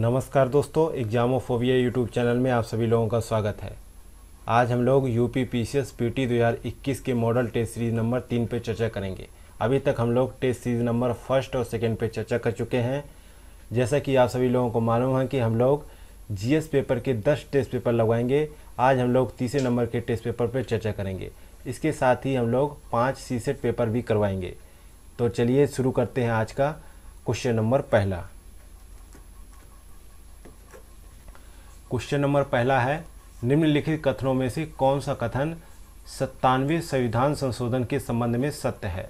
नमस्कार दोस्तों एग्जामोफोबिया YouTube channel में आप सभी लोगों का स्वागत है आज हम लोग U P P C S P T दो हज़ार इक्कीस के मॉडल टेस्ट सीरीज नंबर तीन पे चर्चा करेंगे अभी तक हम लोग टेस्ट सीरीज नंबर फर्स्ट और सेकेंड पे चर्चा कर चुके हैं जैसा कि आप सभी लोगों को मालूम है कि हम लोग जी एस पेपर के दस टेस्ट पेपर लगवाएंगे आज हम लोग तीसरे नंबर के टेस्ट पेपर पर चर्चा करेंगे इसके साथ ही हम लोग पाँच सी सेट पेपर भी करवाएंगे तो चलिए शुरू करते हैं आज का क्वेश्चन नंबर पहला क्वेश्चन नंबर पहला है निम्नलिखित कथनों में से कौन सा कथन सत्तानवे संविधान संशोधन के संबंध में सत्य है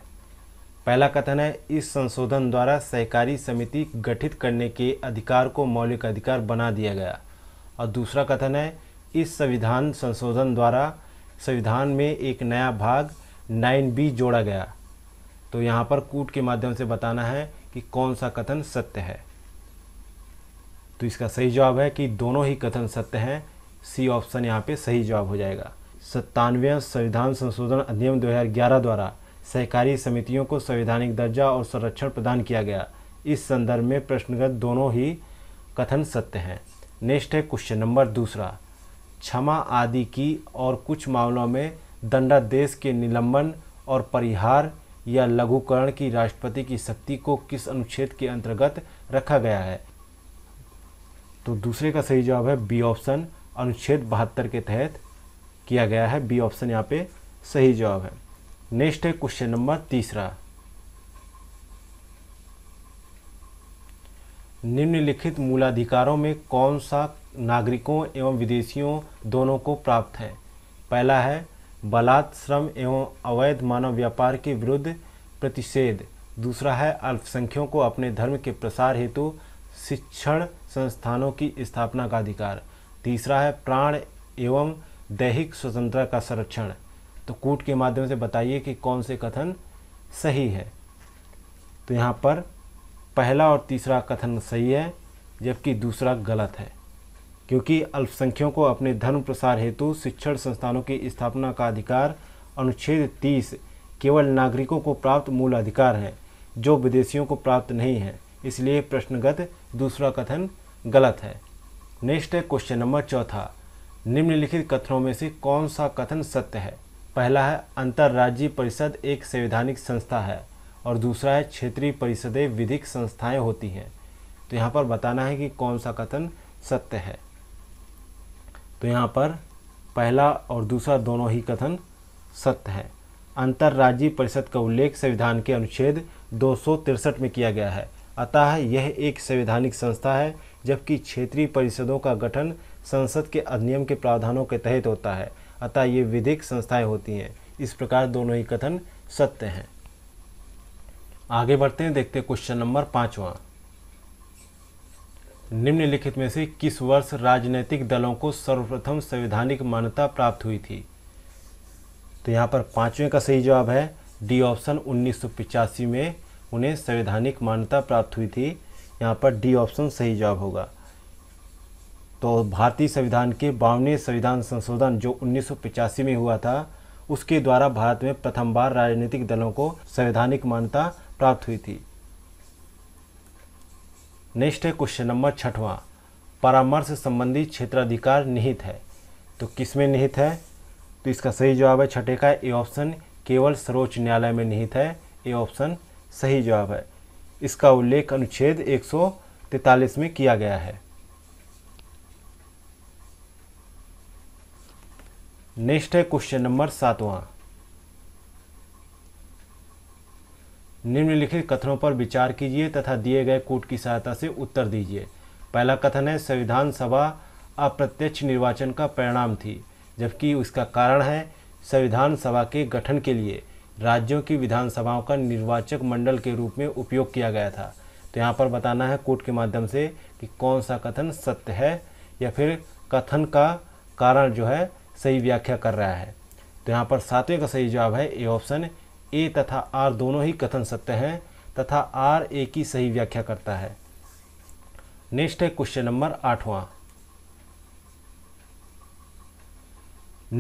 पहला कथन है इस संशोधन द्वारा सहकारी समिति गठित करने के अधिकार को मौलिक अधिकार बना दिया गया और दूसरा कथन है इस संविधान संशोधन द्वारा संविधान में एक नया भाग नाइन बी जोड़ा गया तो यहाँ पर कूट के माध्यम से बताना है कि कौन सा कथन सत्य है तो इसका सही जवाब है कि दोनों ही कथन सत्य हैं सी ऑप्शन यहाँ पे सही जवाब हो जाएगा सत्तानवे संविधान संशोधन अधिनियम 2011 द्वारा सहकारी समितियों को संवैधानिक दर्जा और संरक्षण प्रदान किया गया इस संदर्भ में प्रश्नगत दोनों ही कथन सत्य हैं नेक्स्ट है क्वेश्चन नंबर दूसरा क्षमा आदि की और कुछ मामलों में दंडादेश के निलंबन और परिहार या लघुकरण की राष्ट्रपति की शक्ति को किस अनुच्छेद के अंतर्गत रखा गया है तो दूसरे का सही जवाब है बी ऑप्शन अनुच्छेद बहत्तर के तहत किया गया है बी ऑप्शन यहाँ पे सही जवाब है नेक्स्ट है क्वेश्चन नंबर तीसरा निम्नलिखित मूलाधिकारों में कौन सा नागरिकों एवं विदेशियों दोनों को प्राप्त है पहला है बलात् श्रम एवं अवैध मानव व्यापार के विरुद्ध प्रतिषेध दूसरा है अल्पसंख्यकों को अपने धर्म के प्रसार हेतु शिक्षण संस्थानों की स्थापना का अधिकार तीसरा है प्राण एवं दैहिक स्वतंत्रता का संरक्षण तो कूट के माध्यम से बताइए कि कौन से कथन सही है तो यहाँ पर पहला और तीसरा कथन सही है जबकि दूसरा गलत है क्योंकि अल्पसंख्यकों को अपने धर्म प्रसार हेतु शिक्षण संस्थानों की स्थापना का अधिकार अनुच्छेद तीस केवल नागरिकों को प्राप्त मूल अधिकार है जो विदेशियों को प्राप्त नहीं है इसलिए प्रश्नगत दूसरा कथन गलत है नेक्स्ट है क्वेश्चन नंबर चौथा निम्नलिखित कथनों में से कौन सा कथन सत्य है पहला है अंतर्राज्यीय परिषद एक संवैधानिक संस्था है और दूसरा है क्षेत्रीय परिषदें विधिक संस्थाएं होती हैं तो यहाँ पर बताना है कि कौन सा कथन सत्य है तो यहाँ पर पहला और दूसरा दोनों ही कथन सत्य है अंतर्राज्यीय परिषद का उल्लेख संविधान के अनुच्छेद दो में किया गया है अतः यह एक संवैधानिक संस्था है जबकि क्षेत्रीय परिषदों का गठन संसद के अधिनियम के प्रावधानों के तहत होता है अतः ये विधिक संस्थाएं होती हैं इस प्रकार दोनों ही कथन सत्य हैं आगे बढ़ते हैं देखते हैं क्वेश्चन नंबर पाँचवा निम्नलिखित में से किस वर्ष राजनीतिक दलों को सर्वप्रथम संवैधानिक मान्यता प्राप्त हुई थी तो यहाँ पर पाँचवें का सही जवाब है डी ऑप्शन उन्नीस में उन्हें संवैधानिक मान्यता प्राप्त हुई थी यहाँ पर डी ऑप्शन सही जवाब होगा तो भारतीय संविधान के बावनवे संविधान संशोधन जो उन्नीस में हुआ था उसके द्वारा भारत में प्रथम बार राजनीतिक दलों को संवैधानिक मान्यता प्राप्त हुई थी नेक्स्ट है क्वेश्चन नंबर छठवां परामर्श संबंधी क्षेत्राधिकार निहित है तो किसमें निहित है तो इसका सही जवाब है छठे का ए ऑप्शन केवल सर्वोच्च न्यायालय में निहित है ए ऑप्शन सही जवाब है इसका उल्लेख अनुच्छेद 143 में किया गया है नेक्स्ट है क्वेश्चन नंबर सातवां निम्नलिखित कथनों पर विचार कीजिए तथा दिए गए कोट की सहायता से उत्तर दीजिए पहला कथन है संविधान सभा अप्रत्यक्ष निर्वाचन का परिणाम थी जबकि उसका कारण है संविधान सभा के गठन के लिए राज्यों की विधानसभाओं का निर्वाचक मंडल के रूप में उपयोग किया गया था तो यहाँ पर बताना है कोर्ट के माध्यम से कि कौन सा कथन सत्य है या फिर कथन का कारण जो है सही व्याख्या कर रहा है तो यहाँ पर सातवें का सही जवाब है ए ऑप्शन ए तथा आर दोनों ही कथन सत्य हैं तथा आर ए की सही व्याख्या करता है नेक्स्ट है क्वेश्चन नंबर आठवां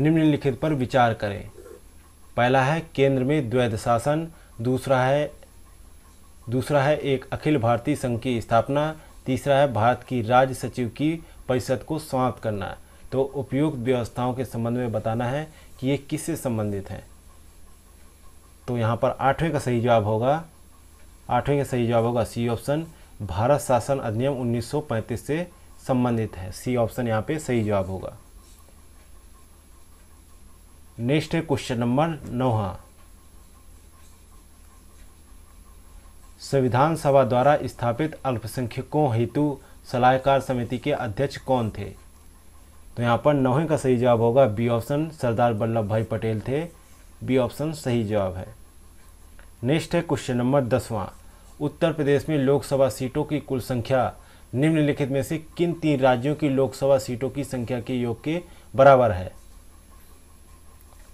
निम्नलिखित पर विचार करें पहला है केंद्र में द्वैध शासन दूसरा है दूसरा है एक अखिल भारतीय संघ की स्थापना तीसरा है भारत की राज्य सचिव की परिषद को समाप्त करना तो उपयुक्त व्यवस्थाओं के संबंध में बताना है कि ये किससे संबंधित हैं तो यहाँ पर आठवें का सही जवाब होगा आठवें का सही जवाब होगा सी ऑप्शन भारत शासन अधिनियम 1935 से संबंधित है सी ऑप्शन यहाँ पे सही जवाब होगा नेक्स्ट है क्वेश्चन नंबर नौवा संविधान सभा द्वारा स्थापित अल्पसंख्यकों हेतु सलाहकार समिति के अध्यक्ष कौन थे तो यहाँ पर नौहे का सही जवाब होगा बी ऑप्शन सरदार वल्लभ भाई पटेल थे बी ऑप्शन सही जवाब है नेक्स्ट है क्वेश्चन नंबर दसवां उत्तर प्रदेश में लोकसभा सीटों की कुल संख्या निम्नलिखित में से किन तीन राज्यों की लोकसभा सीटों की संख्या के योग के बराबर है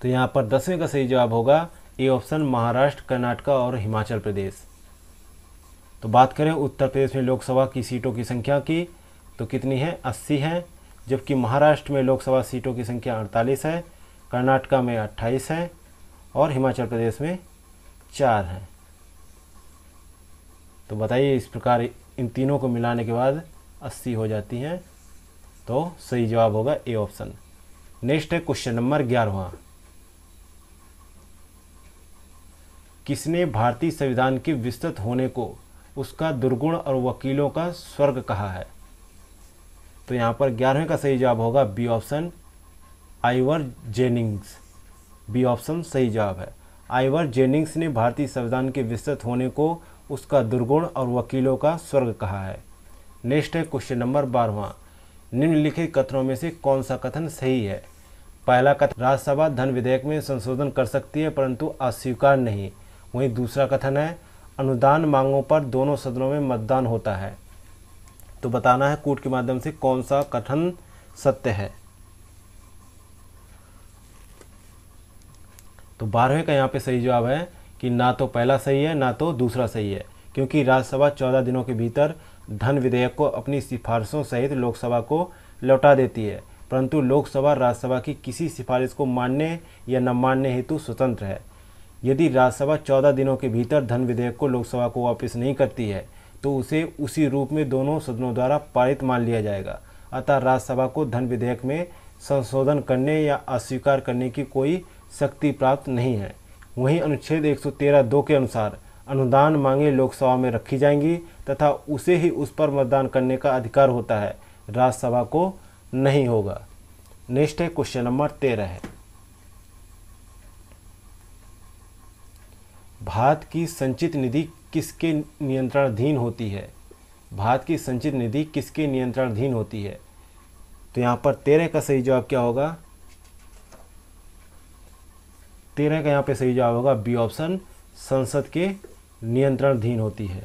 तो यहाँ पर दसवें का सही जवाब होगा ए ऑप्शन महाराष्ट्र कर्नाटका और हिमाचल प्रदेश तो बात करें उत्तर प्रदेश में लोकसभा की सीटों की संख्या की तो कितनी है अस्सी है जबकि महाराष्ट्र में लोकसभा सीटों की संख्या अड़तालीस है कर्नाटका में अट्ठाईस है और हिमाचल प्रदेश में चार है तो बताइए इस प्रकार इन तीनों को मिलाने के बाद अस्सी हो जाती हैं तो सही जवाब होगा ए ऑप्शन नेक्स्ट है क्वेश्चन नंबर ग्यारहवा किसने भारतीय संविधान के विस्तृत होने को उसका दुर्गुण और वकीलों का स्वर्ग कहा है तो यहाँ पर ग्यारहवें का सही जवाब होगा B option Ivor Jennings B option सही जवाब है आइवर जेनिंग्स ने भारतीय संविधान के विस्तृत होने को उसका दुर्गुण और वकीलों का स्वर्ग कहा है नेक्स्ट है क्वेश्चन नंबर बारहवा निम्नलिखित कथनों में से कौन सा कथन सही है पहला कथन राज्यसभा धन विधेयक में संशोधन कर सकती है परंतु अस्वीकार नहीं वहीं दूसरा कथन है अनुदान मांगों पर दोनों सदनों में मतदान होता है तो बताना है कोर्ट के माध्यम से कौन सा कथन सत्य है तो बारहवें का यहाँ पे सही जवाब है कि ना तो पहला सही है ना तो दूसरा सही है क्योंकि राज्यसभा चौदह दिनों के भीतर धन विधेयक को अपनी सिफारिशों सहित लोकसभा को लौटा देती है परंतु लोकसभा राज्यसभा की किसी सिफारिश को मानने या न मानने हेतु स्वतंत्र है यदि राज्यसभा चौदह दिनों के भीतर धन विधेयक को लोकसभा को वापस नहीं करती है तो उसे उसी रूप में दोनों सदनों द्वारा पारित मान लिया जाएगा अतः राज्यसभा को धन विधेयक में संशोधन करने या अस्वीकार करने की कोई शक्ति प्राप्त नहीं है वहीं अनुच्छेद 113 दो के अनुसार अनुदान मांगे लोकसभा में रखी जाएंगी तथा उसे ही उस पर मतदान करने का अधिकार होता है राज्यसभा को नहीं होगा नेक्स्ट है क्वेश्चन नंबर तेरह है भारत की संचित निधि किसके नियंत्रणाधीन होती है भारत की संचित निधि किसके नियंत्रणाधीन होती है तो यहाँ पर तेरह का सही जवाब क्या होगा तेरह का यहाँ पे सही जवाब होगा बी ऑप्शन संसद के नियंत्रणाधीन होती है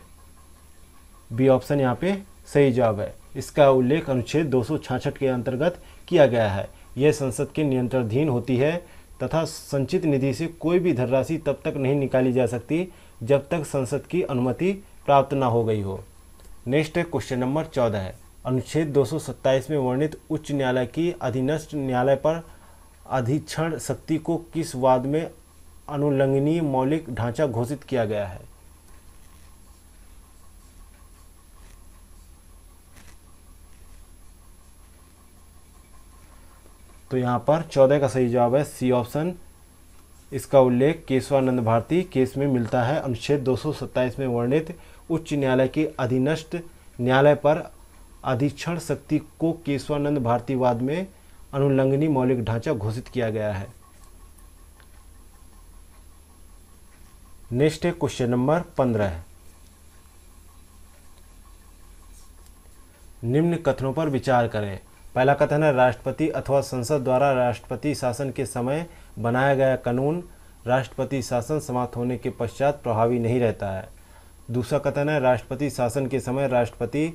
बी ऑप्शन यहाँ पे सही जवाब है इसका उल्लेख अनुच्छेद दो के अंतर्गत किया गया है यह संसद के नियंत्रणाधीन होती है तथा संचित निधि से कोई भी धनराशि तब तक नहीं निकाली जा सकती जब तक संसद की अनुमति प्राप्त न हो गई हो नेक्स्ट है क्वेश्चन नंबर चौदह है अनुच्छेद 227 में वर्णित उच्च न्यायालय की अधीनस्थ न्यायालय पर अधीक्षण शक्ति को किस वाद में अनुलंघनीय मौलिक ढांचा घोषित किया गया है तो यहाँ पर चौदह का सही जवाब है सी ऑप्शन इसका उल्लेख केशवानंद भारती केस में मिलता है अनुच्छेद 227 में वर्णित उच्च न्यायालय के अधीनस्थ न्यायालय पर अधीक्षण शक्ति को केशवानंद भारतीवाद में अनुल्लंघनी मौलिक ढांचा घोषित किया गया है नेक्स्ट है क्वेश्चन नंबर पंद्रह निम्न कथनों पर विचार करें पहला कथन है राष्ट्रपति अथवा संसद द्वारा राष्ट्रपति शासन के समय बनाया गया कानून राष्ट्रपति शासन समाप्त होने के पश्चात प्रभावी नहीं रहता है दूसरा कथन है राष्ट्रपति शासन के समय राष्ट्रपति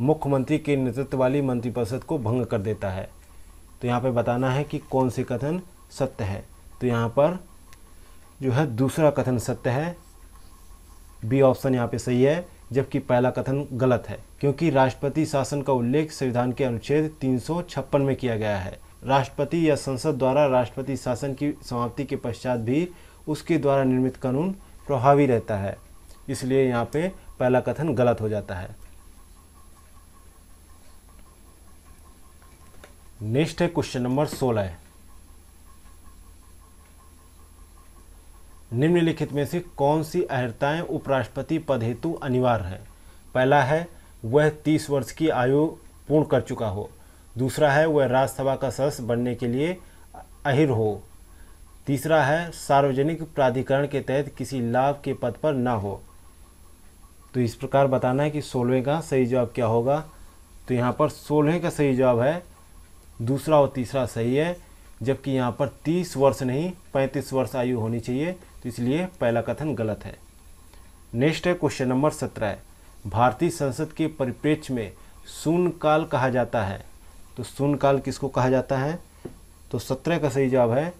मुख्यमंत्री के नेतृत्व वाली मंत्रिपरिषद को भंग कर देता है तो यहाँ पर बताना है कि कौन से कथन सत्य है तो यहाँ पर जो है दूसरा कथन सत्य है बी ऑप्शन यहाँ पे सही है जबकि पहला कथन गलत है क्योंकि राष्ट्रपति शासन का उल्लेख संविधान के अनुच्छेद तीन में किया गया है राष्ट्रपति या संसद द्वारा राष्ट्रपति शासन की समाप्ति के पश्चात भी उसके द्वारा निर्मित कानून प्रभावी रहता है इसलिए यहाँ पे पहला कथन गलत हो जाता है नेक्स्ट है क्वेश्चन नंबर सोलह निम्नलिखित में से कौन सी अर्हताएं उपराष्ट्रपति पद हेतु अनिवार्य है पहला है वह तीस वर्ष की आयु पूर्ण कर चुका हो दूसरा है वह राज्यसभा का सदस्य बनने के लिए अहिर हो तीसरा है सार्वजनिक प्राधिकरण के तहत किसी लाभ के पद पर ना हो तो इस प्रकार बताना है कि सोलहवें का सही जवाब क्या होगा तो यहाँ पर सोलहवें का सही जवाब है दूसरा और तीसरा सही है जबकि यहाँ पर तीस वर्ष नहीं पैंतीस वर्ष आयु होनी चाहिए तो इसलिए पहला कथन गलत है नेक्स्ट है क्वेश्चन नंबर सत्रह भारतीय संसद के परिप्रेक्ष्य में शून्यकाल कहा जाता है तो शून्यकाल किसको कहा जाता है तो सत्रह का सही जवाब है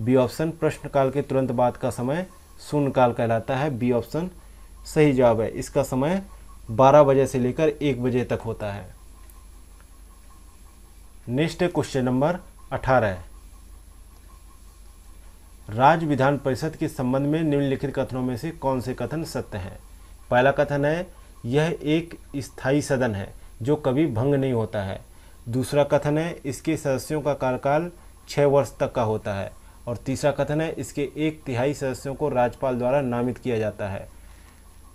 बी ऑप्शन प्रश्नकाल के तुरंत बाद का समय शून्यकाल कहलाता है बी ऑप्शन सही जवाब है इसका समय 12 बजे से लेकर 1 बजे तक होता है नेक्स्ट है क्वेश्चन नंबर अठारह राज्य विधान परिषद के संबंध में निम्नलिखित कथनों में से कौन से कथन सत्य हैं पहला कथन है यह एक स्थायी सदन है जो कभी भंग नहीं होता है दूसरा कथन है इसके सदस्यों का कार्यकाल छः वर्ष तक का होता है और तीसरा कथन है इसके एक तिहाई सदस्यों को राज्यपाल द्वारा नामित किया जाता है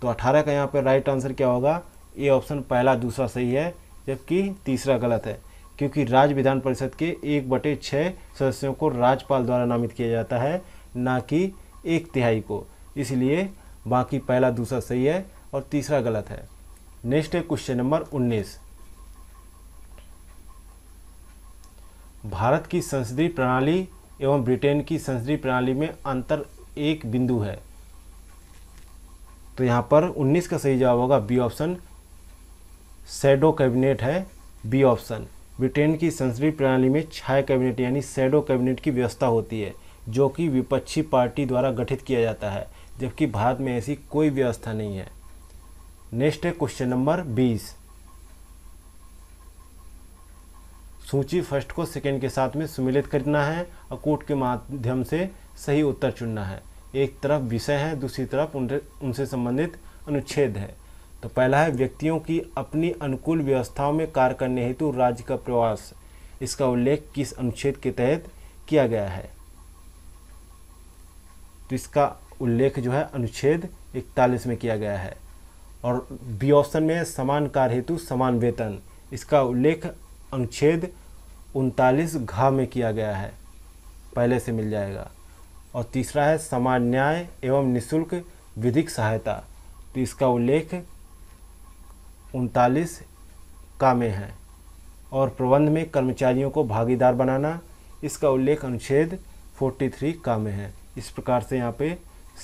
तो अठारह का यहाँ पर राइट आंसर क्या होगा ए ऑप्शन पहला दूसरा सही है जबकि तीसरा गलत है क्योंकि राज्य विधान परिषद के एक बटे छः सदस्यों को राज्यपाल द्वारा नामित किया जाता है ना कि एक तिहाई को इसलिए बाकी पहला दूसरा सही है और तीसरा गलत है नेक्स्ट है क्वेश्चन नंबर 19 भारत की संसदीय प्रणाली एवं ब्रिटेन की संसदीय प्रणाली में अंतर एक बिंदु है तो यहाँ पर 19 का सही जवाब होगा बी ऑप्शन सेडो कैबिनेट है बी ऑप्शन ब्रिटेन की संसदीय प्रणाली में छाया कैबिनेट यानी सैडो कैबिनेट की व्यवस्था होती है जो कि विपक्षी पार्टी द्वारा गठित किया जाता है जबकि भारत में ऐसी कोई व्यवस्था नहीं है नेक्स्ट है क्वेश्चन नंबर बीस सूची फर्स्ट को सेकेंड के साथ में सुमिलित करना है और कोट के माध्यम से सही उत्तर चुनना है एक तरफ विषय है दूसरी तरफ उनसे संबंधित अनुच्छेद है तो पहला है व्यक्तियों की अपनी अनुकूल व्यवस्थाओं में कार्य करने हेतु राज्य का प्रवास इसका उल्लेख किस अनुच्छेद के तहत किया गया है तो इसका उल्लेख जो है अनुच्छेद इकतालीस में किया गया है और बी ऑप्शन में समान कार्य हेतु समान वेतन इसका उल्लेख अनुच्छेद उनतालीस घा में किया गया है पहले से मिल जाएगा और तीसरा है समान न्याय एवं निशुल्क विधिक सहायता तो इसका उल्लेख उनतालीस का में है और प्रबंध में कर्मचारियों को भागीदार बनाना इसका उल्लेख अनुच्छेद 43 का में है इस प्रकार से यहाँ पे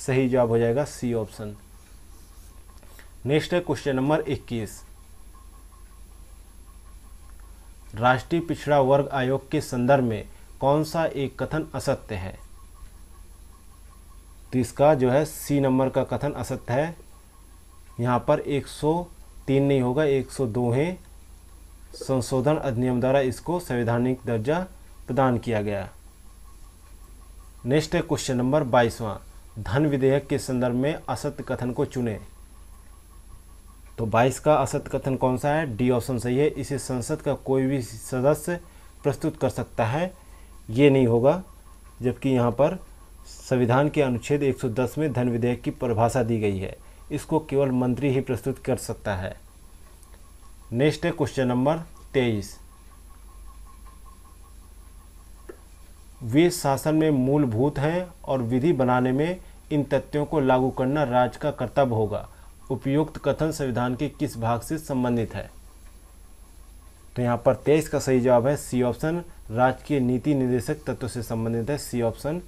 सही जवाब हो जाएगा सी ऑप्शन नेक्स्ट है क्वेश्चन नंबर 21 राष्ट्रीय पिछड़ा वर्ग आयोग के संदर्भ में कौन सा एक कथन असत्य है तो इसका जो है सी नंबर का कथन असत्य है यहाँ पर एक सौ तीन नहीं होगा 102 हैं संशोधन अधिनियम द्वारा इसको संवैधानिक दर्जा प्रदान किया गया नेक्स्ट है क्वेश्चन नंबर बाईसवां धन विधेयक के संदर्भ में असत्य कथन को चुने तो 22 का असत्य कथन कौन सा है डी ऑप्शन सही है इसे संसद का कोई भी सदस्य प्रस्तुत कर सकता है ये नहीं होगा जबकि यहाँ पर संविधान के अनुच्छेद 110 में धन विधेयक की परिभाषा दी गई है इसको केवल मंत्री ही प्रस्तुत कर सकता है नेक्स्ट है क्वेश्चन नंबर तेईस वे शासन में मूलभूत हैं और विधि बनाने में इन तथ्यों को लागू करना राज्य का कर्तव्य होगा उपयुक्त कथन संविधान के किस भाग से संबंधित है तो यहाँ पर तेईस का सही जवाब है सी ऑप्शन राज्य के नीति निदेशक तत्व से संबंधित है सी ऑप्शन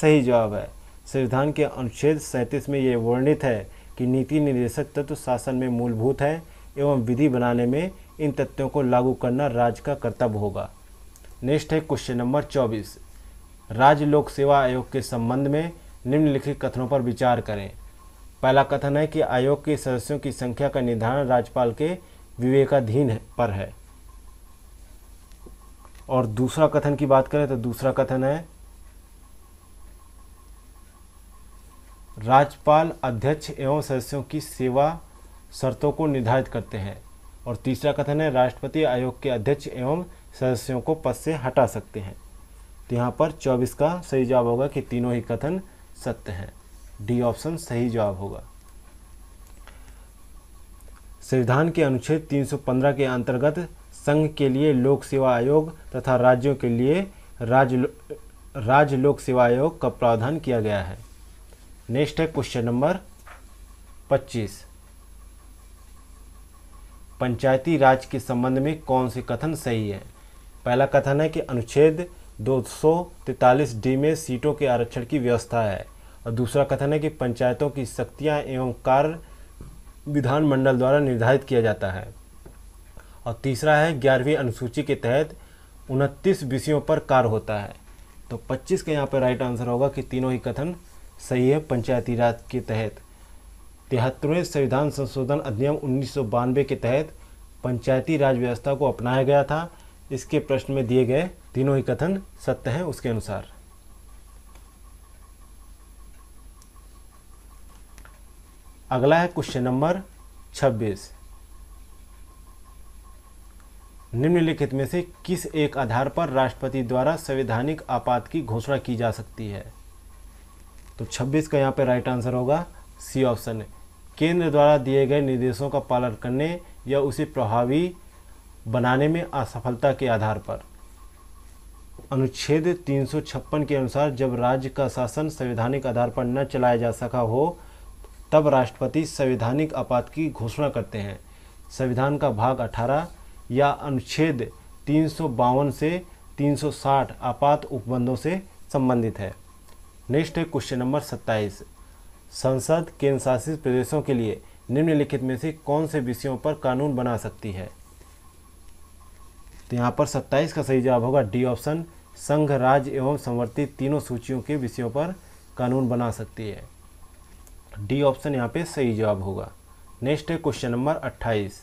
सही जवाब है संविधान के अनुच्छेद सैंतीस में ये वर्णित है कि नीति निर्देशक तत्व शासन में मूलभूत है एवं विधि बनाने में इन तत्वों को लागू करना राज्य का कर्तव्य होगा नेक्स्ट है क्वेश्चन नंबर चौबीस राज्य लोक सेवा आयोग के संबंध में निम्नलिखित कथनों पर विचार करें पहला कथन है कि आयोग के सदस्यों की संख्या का निर्धारण राज्यपाल के विवेकाधीन पर है और दूसरा कथन की बात करें तो दूसरा कथन है राज्यपाल अध्यक्ष एवं सदस्यों की सेवा शर्तों को निर्धारित करते हैं और तीसरा कथन है राष्ट्रपति आयोग के अध्यक्ष एवं सदस्यों को पद से हटा सकते हैं तो यहाँ पर 24 का सही जवाब होगा कि तीनों ही कथन सत्य हैं डी ऑप्शन सही जवाब होगा संविधान के अनुच्छेद 315 के अंतर्गत संघ के लिए लोक सेवा आयोग तथा राज्यों के लिए राज्य राज्य लोक सेवा आयोग का प्रावधान किया गया है नेक्स्ट है क्वेश्चन नंबर 25 पंचायती राज के संबंध में कौन से कथन सही है पहला कथन है कि अनुच्छेद 243 डी में सीटों के आरक्षण की व्यवस्था है और दूसरा कथन है कि पंचायतों की शक्तियां एवं कार्य विधानमंडल द्वारा निर्धारित किया जाता है और तीसरा है ग्यारहवीं अनुसूची के तहत उनतीस विषयों पर कार्य होता है तो 25 का यहाँ पर राइट आंसर होगा कि तीनों ही कथन सही है पंचायती राज के तहत तिहत्तरवें संविधान संशोधन अधिनियम उन्नीस के तहत पंचायती राज व्यवस्था को अपनाया गया था इसके प्रश्न में दिए गए तीनों ही कथन सत्य हैं उसके अनुसार अगला है क्वेश्चन नंबर 26 निम्नलिखित में से किस एक आधार पर राष्ट्रपति द्वारा संवैधानिक आपात की घोषणा की जा सकती है तो 26 का यहाँ पे राइट आंसर होगा सी ऑप्शन केंद्र द्वारा दिए गए निर्देशों का पालन करने या उसे प्रभावी बनाने में असफलता के आधार पर अनुच्छेद 356 के अनुसार जब राज्य का शासन संवैधानिक आधार पर न चलाया जा सका हो तब राष्ट्रपति संवैधानिक आपात की घोषणा करते हैं संविधान का भाग 18 या अनुच्छेद तीन से 360 आपात उपबंधों से संबंधित है नेक्स्ट है क्वेश्चन नंबर सत्ताईस संसद केंद्र शासित प्रदेशों के लिए निम्नलिखित में से कौन से विषयों पर कानून बना सकती है तो यहाँ पर 27 का सही जवाब होगा डी ऑप्शन संघ राज्य एवं संवर्तित तीनों सूचियों के विषयों पर कानून बना सकती है डी ऑप्शन यहाँ पे सही जवाब होगा नेक्स्ट है क्वेश्चन नंबर 28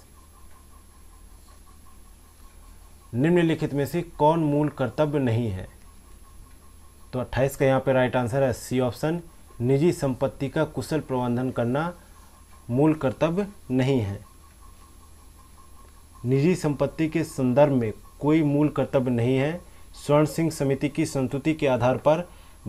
निम्नलिखित में से कौन मूल कर्तव्य नहीं है तो 28 का यहाँ पे राइट आंसर है सी ऑप्शन निजी संपत्ति का कुशल प्रबंधन करना मूल कर्तव्य नहीं है निजी संपत्ति के संदर्भ में कोई मूल कर्तव्य नहीं है स्वर्ण सिंह समिति की संस्तुति के आधार पर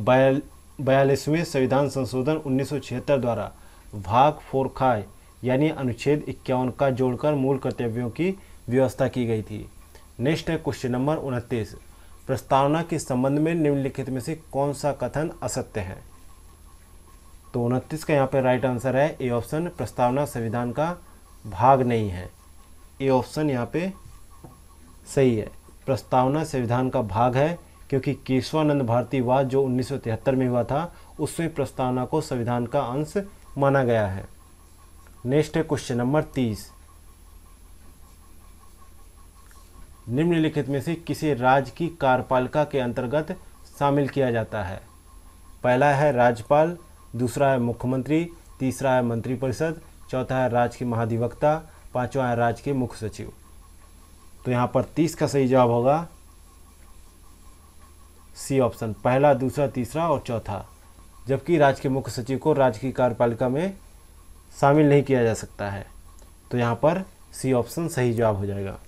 बयालीसवें संविधान संशोधन 1976 द्वारा भाग खाए यानी अनुच्छेद इक्यावन का जोड़कर मूल कर्तव्यों की व्यवस्था की गई थी नेक्स्ट है क्वेश्चन नंबर उनतीस प्रस्तावना के संबंध में निम्नलिखित में से कौन सा कथन असत्य है तो उनतीस का यहाँ पर राइट आंसर है ए ऑप्शन प्रस्तावना संविधान का भाग नहीं है ए ऑप्शन यहाँ पे सही है प्रस्तावना संविधान का भाग है क्योंकि केशवानंद भारती वाद जो 1973 में हुआ था उसमें प्रस्तावना को संविधान का अंश माना गया है नेक्स्ट है क्वेश्चन नंबर तीस निम्नलिखित में से किसी राज्य की कार्यपालिका के अंतर्गत शामिल किया जाता है पहला है राज्यपाल दूसरा है मुख्यमंत्री तीसरा है मंत्रिपरिषद चौथा है राज्य के महाधिवक्ता पांचवा है राज्य के मुख्य सचिव तो यहाँ पर तीस का सही जवाब होगा सी ऑप्शन पहला दूसरा तीसरा और चौथा जबकि राज्य के मुख्य सचिव को राज्य की कार्यपालिका में शामिल नहीं किया जा सकता है तो यहाँ पर सी ऑप्शन सही जवाब हो जाएगा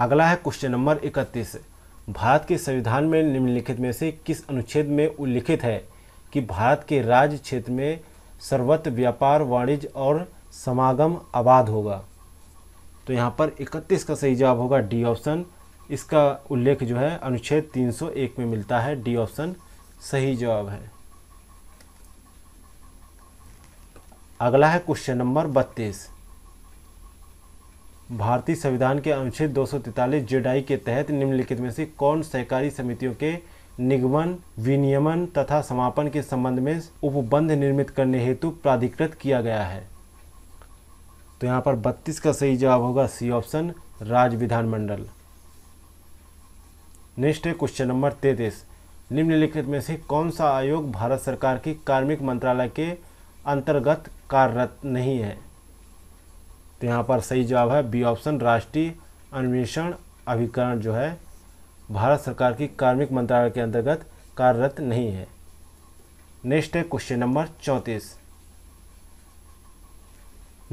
अगला है क्वेश्चन नंबर इकतीस भारत के संविधान में निम्नलिखित में से किस अनुच्छेद में उल्लिखित है कि भारत के राज्य क्षेत्र में सर्वत्र व्यापार वाणिज्य और समागम आबाद होगा तो यहाँ पर 31 का सही जवाब होगा डी ऑप्शन इसका उल्लेख जो है अनुच्छेद 301 में मिलता है डी ऑप्शन सही जवाब है अगला है क्वेश्चन नंबर बत्तीस भारतीय संविधान के अनुच्छेद 243 जेडाई के तहत निम्नलिखित में से कौन सहकारी समितियों के निगमन विनियमन तथा समापन के संबंध में उपबंध निर्मित करने हेतु प्राधिकृत किया गया है तो यहाँ पर 32 का सही जवाब होगा सी ऑप्शन राज्य विधानमंडल नेक्स्ट है क्वेश्चन नंबर तैतीस निम्नलिखित में से कौन सा आयोग भारत सरकार के कार्मिक मंत्रालय के अंतर्गत कार्यरत नहीं है तो यहाँ पर सही जवाब है बी ऑप्शन राष्ट्रीय अन्वेषण अभिकरण जो है भारत सरकार की कार्मिक मंत्रालय के अंतर्गत कार्यरत नहीं है नेक्स्ट है क्वेश्चन नंबर चौंतीस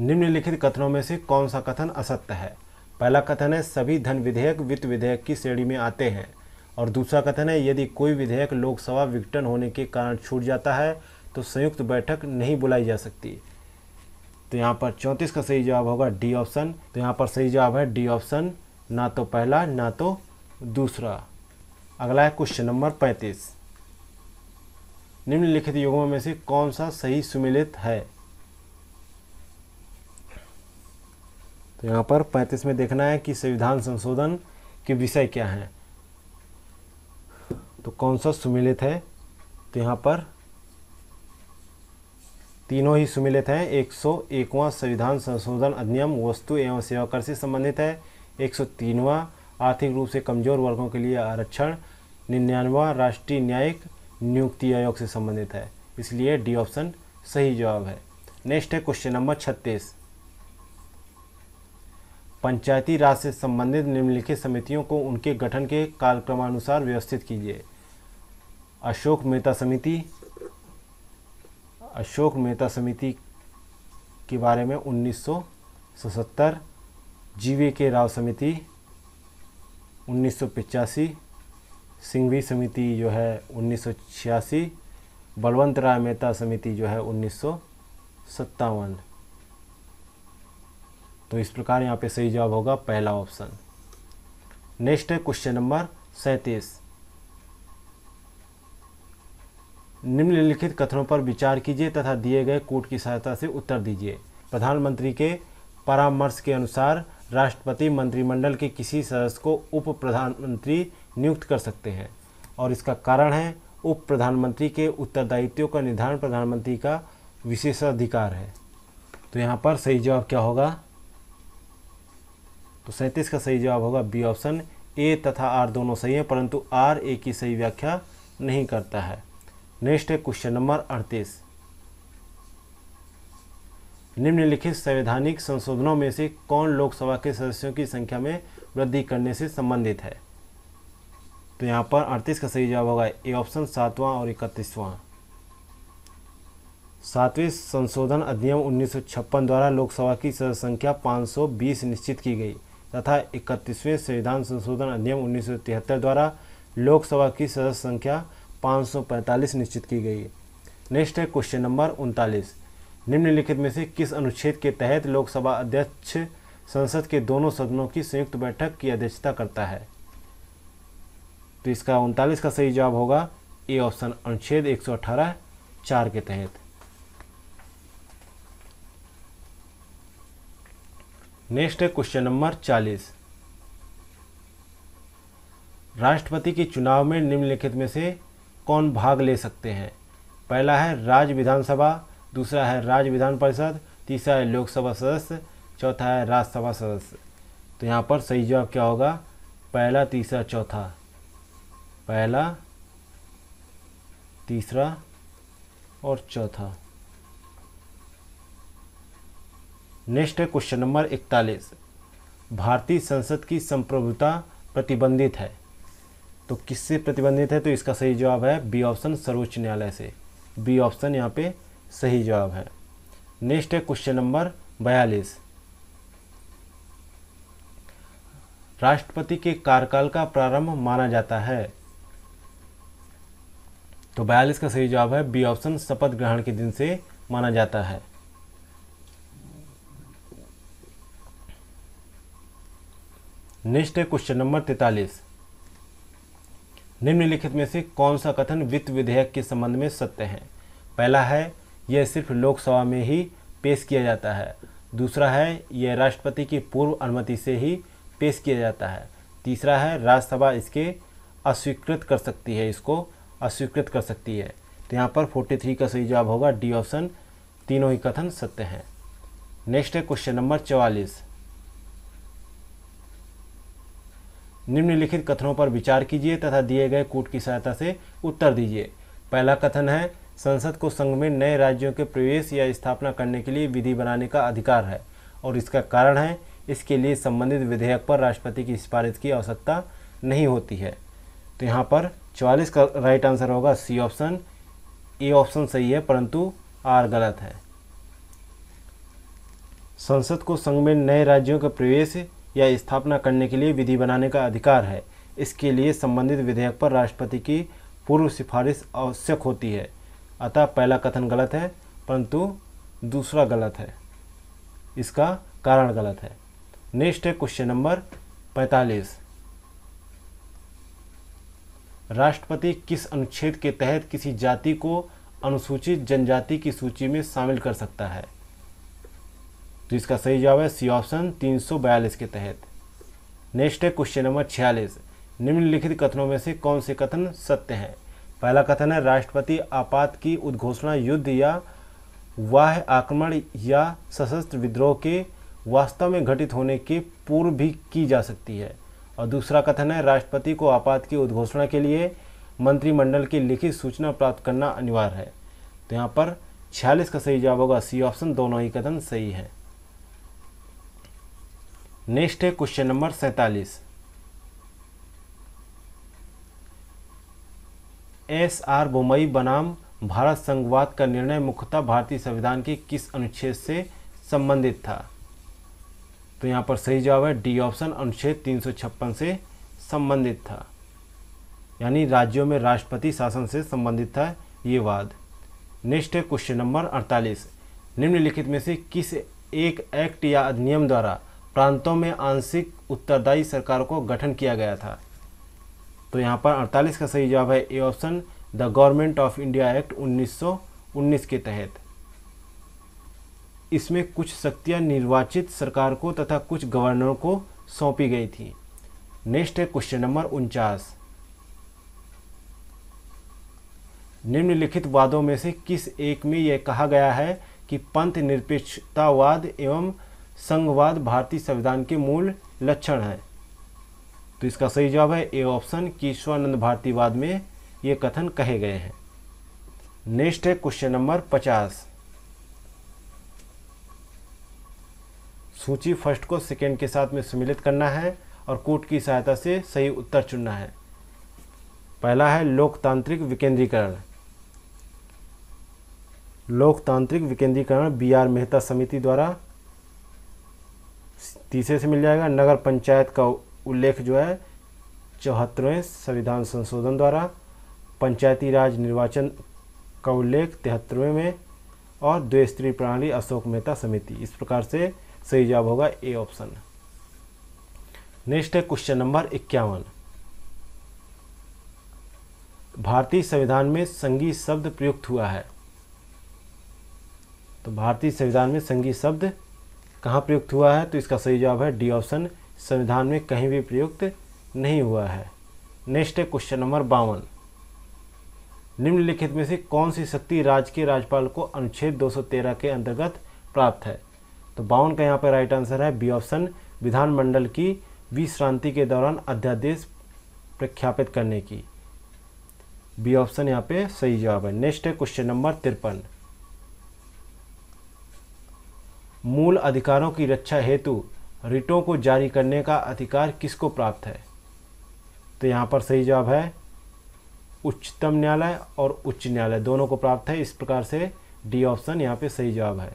निम्नलिखित कथनों में से कौन सा कथन असत्य है पहला कथन है सभी धन विधेयक वित्त विधेयक की श्रेणी में आते हैं और दूसरा कथन है यदि कोई विधेयक लोकसभा विघटन होने के कारण छूट जाता है तो संयुक्त बैठक नहीं बुलाई जा सकती तो यहाँ पर चौंतीस का सही जवाब होगा डी ऑप्शन तो यहाँ पर सही जवाब है डी ऑप्शन ना तो पहला ना तो दूसरा अगला है क्वेश्चन नंबर पैंतीस निम्नलिखित युगों में से कौन सा सही सुमिलित है तो यहाँ पर पैंतीस में देखना है कि संविधान संशोधन के विषय क्या हैं तो कौन सा सुमिलित है तो यहाँ पर तीनों ही सुमिलित हैं एक सौ एकवा संविधान संशोधन अधिनियम वस्तु एवं सेवा कर से संबंधित है एक सौ तीनवा आर्थिक रूप से कमजोर वर्गों के लिए आरक्षण निन्यानवा राष्ट्रीय न्यायिक नियुक्ति आयोग से संबंधित है इसलिए डी ऑप्शन सही जवाब है नेक्स्ट है क्वेश्चन नंबर छत्तीस पंचायती राज से संबंधित निम्नलिखित समितियों को उनके गठन के कालक्रमानुसार व्यवस्थित कीजिए अशोक मेहता समिति अशोक मेहता समिति के बारे में जी वी के राव समिति उन्नीस सिंघवी समिति जो है उन्नीस बलवंत राय मेहता समिति जो है उन्नीस तो इस प्रकार यहाँ पे सही जवाब होगा पहला ऑप्शन नेक्स्ट है क्वेश्चन नंबर सैंतीस निम्नलिखित कथनों पर विचार कीजिए तथा दिए गए कोट की सहायता से उत्तर दीजिए प्रधानमंत्री के परामर्श के अनुसार राष्ट्रपति मंत्रिमंडल के किसी सदस्य को उप प्रधानमंत्री नियुक्त कर सकते हैं और इसका कारण है उप प्रधानमंत्री के उत्तरदायित्व का निर्धारण प्रधानमंत्री का विशेषाधिकार है तो यहाँ पर सही जवाब क्या होगा तो सैंतीस का सही जवाब होगा बी ऑप्शन ए तथा आर दोनों सही हैं परंतु आर ए की सही व्याख्या नहीं करता है नेक्स्ट है क्वेश्चन नंबर अड़तीस निम्नलिखित संवैधानिक संशोधनों में से कौन लोकसभा के सदस्यों की संख्या में वृद्धि करने से संबंधित है तो यहाँ पर अड़तीस का सही जवाब होगा ए ऑप्शन सातवां और इकतीसवां सातवें संशोधन अधिनियम 1956 द्वारा लोकसभा की सदस्य संख्या 520 निश्चित की गई तथा इकतीसवें संविधान संशोधन अधिनियम 1973 द्वारा लोकसभा की सदस्य संख्या 545 निश्चित की गई नेक्स्ट है क्वेश्चन नंबर उनतालीस निम्नलिखित में से किस अनुच्छेद के तहत लोकसभा अध्यक्ष संसद के दोनों सदनों की संयुक्त बैठक की अध्यक्षता करता है तो इसका उनतालीस का सही जवाब होगा ए ऑप्शन अनुच्छेद 118 चार के तहत नेक्स्ट है क्वेश्चन नंबर 40 राष्ट्रपति के चुनाव में निम्नलिखित में से कौन भाग ले सकते हैं पहला है राज्य विधानसभा दूसरा है राज्य विधान परिषद तीसरा है लोकसभा सदस्य चौथा है राज्यसभा सदस्य तो यहाँ पर सही जवाब क्या होगा पहला तीसरा चौथा पहला तीसरा और चौथा नेक्स्ट है क्वेश्चन नंबर इकतालीस भारतीय संसद की संप्रभुता प्रतिबंधित है तो किससे प्रतिबंधित है तो इसका सही जवाब है बी ऑप्शन सर्वोच्च न्यायालय से बी ऑप्शन यहाँ पे सही जवाब है नेक्स्ट है क्वेश्चन नंबर बयालीस राष्ट्रपति के कार्यकाल का प्रारंभ माना जाता है तो बयालीस का सही जवाब है बी ऑप्शन शपथ ग्रहण के दिन से माना जाता है नेक्स्ट है क्वेश्चन नंबर तैतालीस निम्नलिखित में से कौन सा कथन वित्त विधेयक के संबंध में सत्य है पहला है यह सिर्फ लोकसभा में ही पेश किया जाता है दूसरा है यह राष्ट्रपति की पूर्व अनुमति से ही पेश किया जाता है तीसरा है राज्यसभा इसके अस्वीकृत कर सकती है इसको अस्वीकृत कर सकती है तो यहाँ पर 43 का सही जवाब होगा डी ऑप्शन तीनों ही कथन सत्य हैं नेक्स्ट है क्वेश्चन नंबर चवालीस निम्नलिखित कथनों पर विचार कीजिए तथा दिए गए कूट की सहायता से उत्तर दीजिए पहला कथन है संसद को संघ में नए राज्यों के प्रवेश या स्थापना करने के लिए विधि बनाने का अधिकार है और इसका कारण है इसके लिए संबंधित विधेयक पर राष्ट्रपति की सिफारिश की आवश्यकता नहीं होती है तो यहाँ पर चवालीस का राइट आंसर होगा सी ऑप्शन ए ऑप्शन सही है परंतु आर गलत है संसद को संघ में नए राज्यों के प्रवेश या स्थापना करने के लिए विधि बनाने का अधिकार है इसके लिए संबंधित विधेयक पर राष्ट्रपति की पूर्व सिफारिश आवश्यक होती है अतः पहला कथन गलत है परंतु दूसरा गलत है इसका कारण गलत है नेक्स्ट है क्वेश्चन नंबर 45 राष्ट्रपति किस अनुच्छेद के तहत किसी जाति को अनुसूचित जनजाति की सूची में शामिल कर सकता है तो इसका सही जवाब है सी ऑप्शन तीन के तहत नेक्स्ट है क्वेश्चन नंबर छियालीस निम्नलिखित कथनों में से कौन से कथन सत्य हैं पहला कथन है राष्ट्रपति आपात की उद्घोषणा युद्ध या वाह आक्रमण या सशस्त्र विद्रोह के वास्तव में घटित होने के पूर्व भी की जा सकती है और दूसरा कथन है राष्ट्रपति को आपात की उद्घोषणा के लिए मंत्रिमंडल की लिखित सूचना प्राप्त करना अनिवार्य है तो यहाँ पर छियालीस का सही जवाब होगा सी ऑप्शन दोनों ही कथन सही है नेक्स्ट है क्वेश्चन नंबर सैतालीस एस आर बोमई बनाम भारत संघवाद का निर्णय मुख्यतः भारतीय संविधान के किस अनुच्छेद से संबंधित था तो यहाँ पर सही जवाब है डी ऑप्शन अनुच्छेद 356 से संबंधित था यानी राज्यों में राष्ट्रपति शासन से संबंधित था ये वाद नेक्स्ट है क्वेश्चन नंबर 48 निम्नलिखित में से किस एक एक्ट या अधिनियम द्वारा प्रांतों में आंशिक उत्तरदायी सरकारों को गठन किया गया था तो यहाँ पर 48 का सही जवाब है A option the government of India act 1919 के तहत इसमें कुछ शक्तियाँ निर्वाचित सरकार को तथा कुछ गवर्नर को सौंपी गई थी नेक्स्ट है क्वेश्चन नंबर उनचास निम्नलिखित वादों में से किस एक में यह कहा गया है कि पंथ निरपेक्षतावाद एवं संघवाद भारतीय संविधान के मूल लक्षण है तो इसका सही जवाब है ए ऑप्शन केशवानंद भारतीवाद में ये कथन कहे गए हैं नेक्स्ट है क्वेश्चन नंबर पचास सूची फर्स्ट को सेकेंड के साथ में सम्मिलित करना है और कोर्ट की सहायता से सही उत्तर चुनना है पहला है लोकतांत्रिक विकेंद्रीकरण लोकतांत्रिक विकेंद्रीकरण बी आर मेहता समिति द्वारा तीसरे से मिल जाएगा नगर पंचायत का उल्लेख जो है चौहत्तरवें संविधान संशोधन द्वारा पंचायती राज निर्वाचन का उल्लेख तिहत्तरवें में और द्व स्त्री प्रणाली अशोक मेहता समिति इस प्रकार से सही जवाब होगा ए ऑप्शन नेक्स्ट है क्वेश्चन नंबर इक्यावन भारतीय संविधान में संघी शब्द प्रयुक्त हुआ है तो भारतीय संविधान में संघी शब्द कहाँ प्रयुक्त हुआ है तो इसका सही जवाब है डी ऑप्शन संविधान में कहीं भी प्रयुक्त नहीं हुआ है नेक्स्ट है क्वेश्चन नंबर बावन निम्नलिखित में से कौन सी शक्ति राज्य के राज्यपाल को अनुच्छेद 213 के अंतर्गत प्राप्त है तो बावन का यहाँ पर राइट आंसर है बी ऑप्शन विधानमंडल की विश्रांति के दौरान अध्यादेश प्रख्यापित करने की बी ऑप्शन यहाँ पे सही जवाब है नेक्स्ट है क्वेश्चन नंबर तिरपन मूल अधिकारों की रक्षा हेतु रिटों को जारी करने का अधिकार किसको प्राप्त है तो यहाँ पर सही जवाब है उच्चतम न्यायालय और उच्च न्यायालय दोनों को प्राप्त है इस प्रकार से डी ऑप्शन यहाँ पे सही जवाब है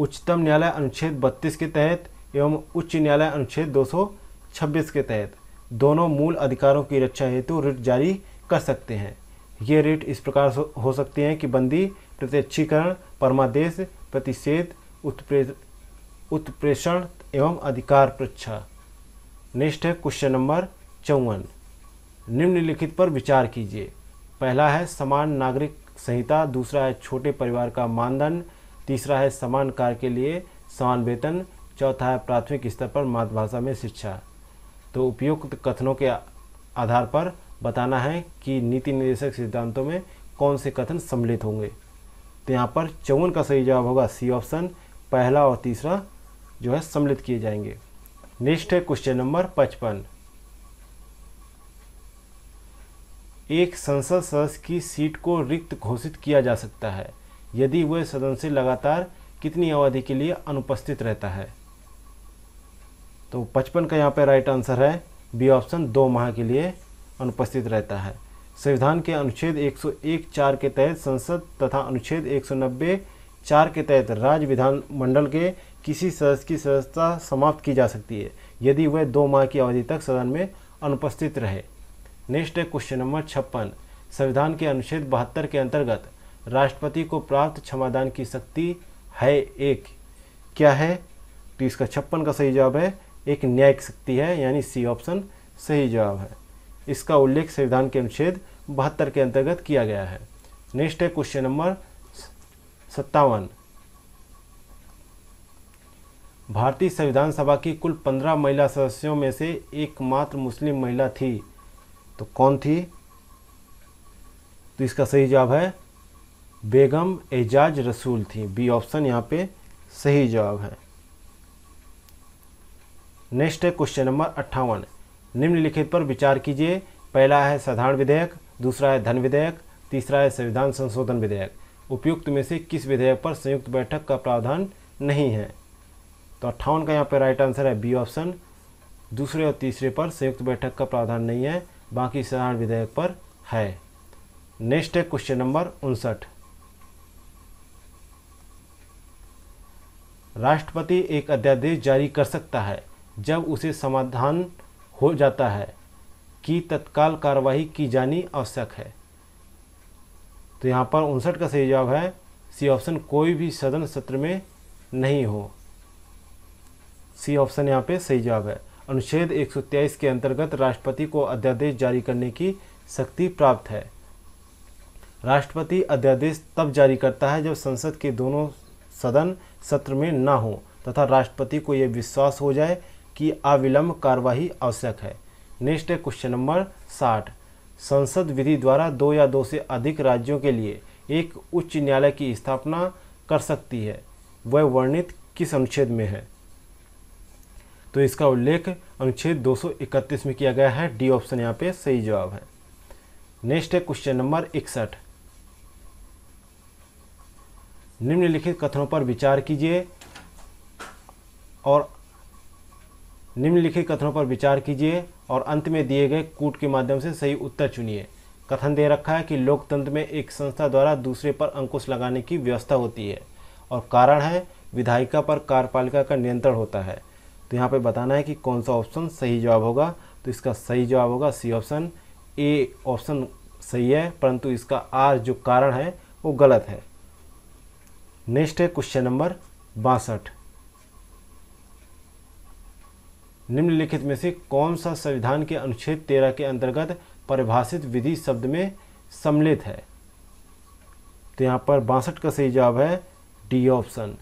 उच्चतम न्यायालय अनुच्छेद 32 के तहत एवं उच्च न्यायालय अनुच्छेद 226 के तहत दोनों मूल अधिकारों की रक्षा हेतु रिट जारी कर सकते हैं ये रिट इस प्रकार हो सकती हैं कि बंदी प्रत्यक्षीकरण परमादेश प्रतिषेध उत्प्रे उत्प्रेषण एवं अधिकार प्रच्छा नेक्स्ट है क्वेश्चन नंबर चौवन निम्नलिखित पर विचार कीजिए पहला है समान नागरिक संहिता दूसरा है छोटे परिवार का मानदंड तीसरा है समान कार्य के लिए समान वेतन चौथा है प्राथमिक स्तर पर मातृभाषा में शिक्षा तो उपयुक्त कथनों के आधार पर बताना है कि नीति निर्देशक सिद्धांतों में कौन से कथन सम्मिलित होंगे तो यहाँ पर चौवन का सही जवाब होगा सी ऑप्शन पहला और तीसरा जो है सम्मिलित किए जाएंगे नेक्स्ट है क्वेश्चन नंबर पचपन एक संसद सदस्य की सीट को रिक्त घोषित किया जा सकता है यदि वह सदन से लगातार कितनी अवधि के लिए अनुपस्थित रहता है तो पचपन का यहाँ पर राइट आंसर है बी ऑप्शन दो माह के लिए अनुपस्थित रहता है संविधान के अनुच्छेद 101 चार के तहत संसद तथा अनुच्छेद 190 चार के तहत राज्य विधान मंडल के किसी सदस्य की सदस्यता समाप्त की जा सकती है यदि वह दो माह की अवधि तक सदन में अनुपस्थित रहे नेक्स्ट है क्वेश्चन नंबर छप्पन संविधान के अनुच्छेद बहत्तर के अंतर्गत राष्ट्रपति को प्राप्त क्षमादान की शक्ति है एक क्या है तो इसका छप्पन का सही जवाब है एक न्यायिक शक्ति है यानी सी ऑप्शन सही जवाब है इसका उल्लेख संविधान के अनुच्छेद बहत्तर के अंतर्गत किया गया है नेक्स्ट है क्वेश्चन नंबर सत्तावन भारतीय संविधान सभा की कुल पंद्रह महिला सदस्यों में से एकमात्र मुस्लिम महिला थी तो कौन थी तो इसका सही जवाब है बेगम एजाज रसूल थी बी ऑप्शन यहाँ पे सही जवाब है नेक्स्ट है क्वेश्चन नंबर अट्ठावन निम्नलिखित पर विचार कीजिए पहला है साधारण विधेयक दूसरा है धन विधेयक तीसरा है संविधान संशोधन विधेयक उपयुक्त में से किस विधेयक पर संयुक्त बैठक का प्रावधान नहीं है तो अट्ठावन का यहाँ पर राइट आंसर है बी ऑप्शन दूसरे और तीसरे पर संयुक्त बैठक का प्रावधान नहीं है बाकी साधारण विधेयक पर है नेक्स्ट है क्वेश्चन नंबर उनसठ राष्ट्रपति एक अध्यादेश जारी कर सकता है जब उसे समाधान हो जाता है कि तत्काल कार्रवाई की जानी आवश्यक है तो यहाँ पर उनसठ का सही जवाब है सी ऑप्शन कोई भी सदन सत्र में नहीं हो सी ऑप्शन यहाँ पे सही जवाब है अनुच्छेद 123 के अंतर्गत राष्ट्रपति को अध्यादेश जारी करने की शक्ति प्राप्त है राष्ट्रपति अध्यादेश तब जारी करता है जब संसद के दोनों सदन सत्र में ना हो तथा राष्ट्रपति को यह विश्वास हो जाए की अविलंब कार्यवाही आवश्यक है नेक्स्ट है क्वेश्चन नंबर साठ संसद विधि द्वारा दो या दो से अधिक राज्यों के लिए एक उच्च न्यायालय की स्थापना कर सकती है वह वर्णित किस अनुच्छेद में है तो इसका उल्लेख अनुच्छेद 231 में किया गया है डी ऑप्शन यहाँ पे सही जवाब है नेक्स्ट है क्वेश्चन नंबर इकसठ निम्नलिखित कथनों पर विचार कीजिए और निम्नलिखित कथनों पर विचार कीजिए और अंत में दिए गए कूट के माध्यम से सही उत्तर चुनिए कथन दे रखा है कि लोकतंत्र में एक संस्था द्वारा दूसरे पर अंकुश लगाने की व्यवस्था होती है और कारण है विधायिका पर कार्यपालिका का नियंत्रण होता है तो यहाँ पर बताना है कि कौन सा ऑप्शन सही जवाब होगा तो इसका सही जवाब होगा सी ऑप्शन ए ऑप्शन सही है परंतु इसका आर जो कारण है वो गलत है नेक्स्ट है क्वेश्चन नंबर बासठ निम्नलिखित में से कौन सा संविधान के अनुच्छेद तेरह के अंतर्गत परिभाषित विधि शब्द में सम्मिलित है तो यहाँ पर बासठ का सही जवाब है डी ऑप्शन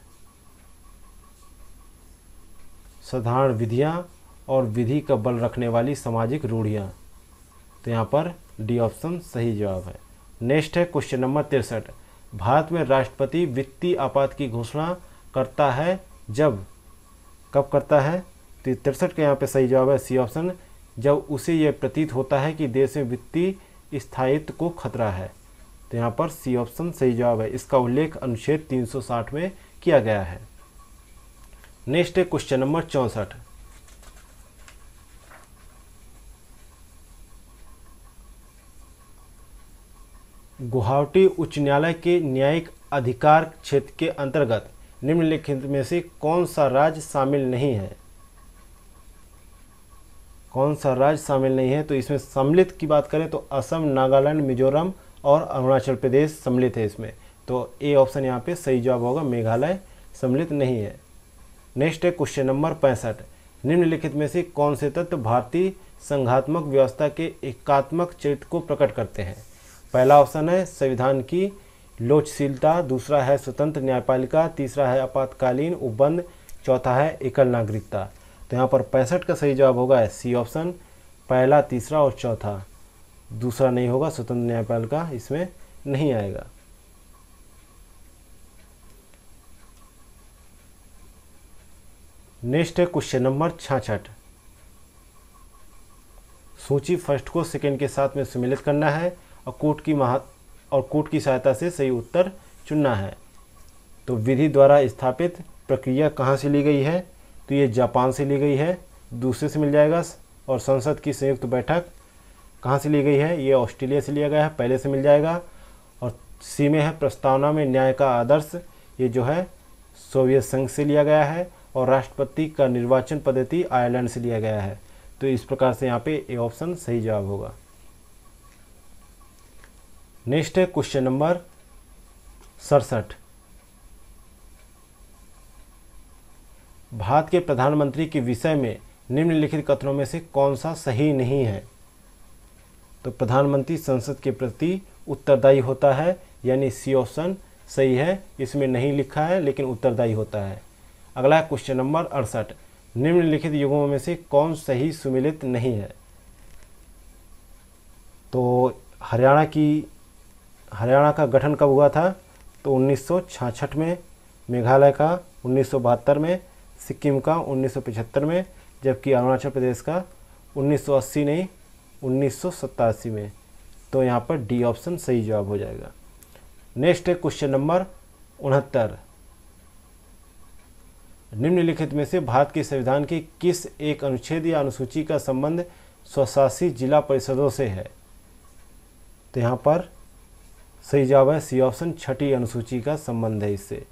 साधारण विधियाँ और विधि का बल रखने वाली सामाजिक रूढ़ियाँ तो यहाँ पर डी ऑप्शन सही जवाब है नेक्स्ट है क्वेश्चन नंबर तिरसठ भारत में राष्ट्रपति वित्तीय आपात की घोषणा करता है जब कब करता है तिरसठ का यहाँ पे सही जवाब है सी ऑप्शन जब उसे यह प्रतीत होता है कि देश में वित्तीय स्थायित्व को खतरा है तो यहाँ पर सी ऑप्शन सही जवाब है इसका उल्लेख अनुच्छेद तीन में किया गया है नेक्स्ट है क्वेश्चन नंबर चौंसठ गुवाहाटी उच्च न्यायालय के न्यायिक अधिकार क्षेत्र के अंतर्गत निम्नलिखित में से कौन सा राज्य शामिल नहीं है कौन सा राज्य शामिल नहीं है तो इसमें सम्मिलित की बात करें तो असम नागालैंड मिजोरम और अरुणाचल प्रदेश सम्मिलित है इसमें तो ए ऑप्शन यहाँ पे सही जवाब होगा मेघालय सम्मिलित नहीं है नेक्स्ट है क्वेश्चन नंबर पैंसठ निम्नलिखित में से कौन से तत्व भारतीय संघात्मक व्यवस्था के एकात्मक चरित्र को प्रकट करते हैं पहला ऑप्शन है संविधान की लोचशीलता दूसरा है स्वतंत्र न्यायपालिका तीसरा है आपातकालीन उपबंध चौथा है एकल नागरिकता तो यहाँ पर पैंसठ का सही जवाब होगा सी ऑप्शन पहला तीसरा और चौथा दूसरा नहीं होगा स्वतंत्र न्यायपाल का इसमें नहीं आएगा नेक्स्ट है क्वेश्चन नंबर छाछठ सूची फर्स्ट को सेकंड के साथ में सम्मिलित करना है और कोर्ट की महा और कोर्ट की सहायता से सही उत्तर चुनना है तो विधि द्वारा स्थापित प्रक्रिया कहाँ से ली गई है तो ये जापान से ली गई है दूसरे से मिल जाएगा और संसद की संयुक्त बैठक कहाँ से ली गई है ये ऑस्ट्रेलिया से लिया गया है पहले से मिल जाएगा और सी में है प्रस्तावना में न्याय का आदर्श ये जो है सोवियत संघ से लिया गया है और राष्ट्रपति का निर्वाचन पद्धति आयरलैंड से लिया गया है तो इस प्रकार से यहाँ पे ए ऑप्शन सही जवाब होगा नेक्स्ट है क्वेश्चन नंबर सड़सठ भारत के प्रधानमंत्री के विषय में निम्नलिखित कथनों में से कौन सा सही नहीं है तो प्रधानमंत्री संसद के प्रति उत्तरदायी होता है यानी सी ऑप्शन सही है इसमें नहीं लिखा है लेकिन उत्तरदायी होता है अगला क्वेश्चन नंबर अड़सठ निम्नलिखित युगों में से कौन सही सुमिलित नहीं है तो हरियाणा की हरियाणा का गठन कब हुआ था तो उन्नीस में मेघालय का उन्नीस में सिक्किम का 1975 में जबकि अरुणाचल प्रदेश का 1980 नहीं उन्नीस में तो यहाँ पर डी ऑप्शन सही जवाब हो जाएगा नेक्स्ट है क्वेश्चन नंबर उनहत्तर निम्नलिखित में से भारत के संविधान के किस एक अनुच्छेद या अनुसूची का संबंध स्वशासी जिला परिषदों से है तो यहाँ पर सही जवाब है सी ऑप्शन छठी अनुसूची का संबंध है इससे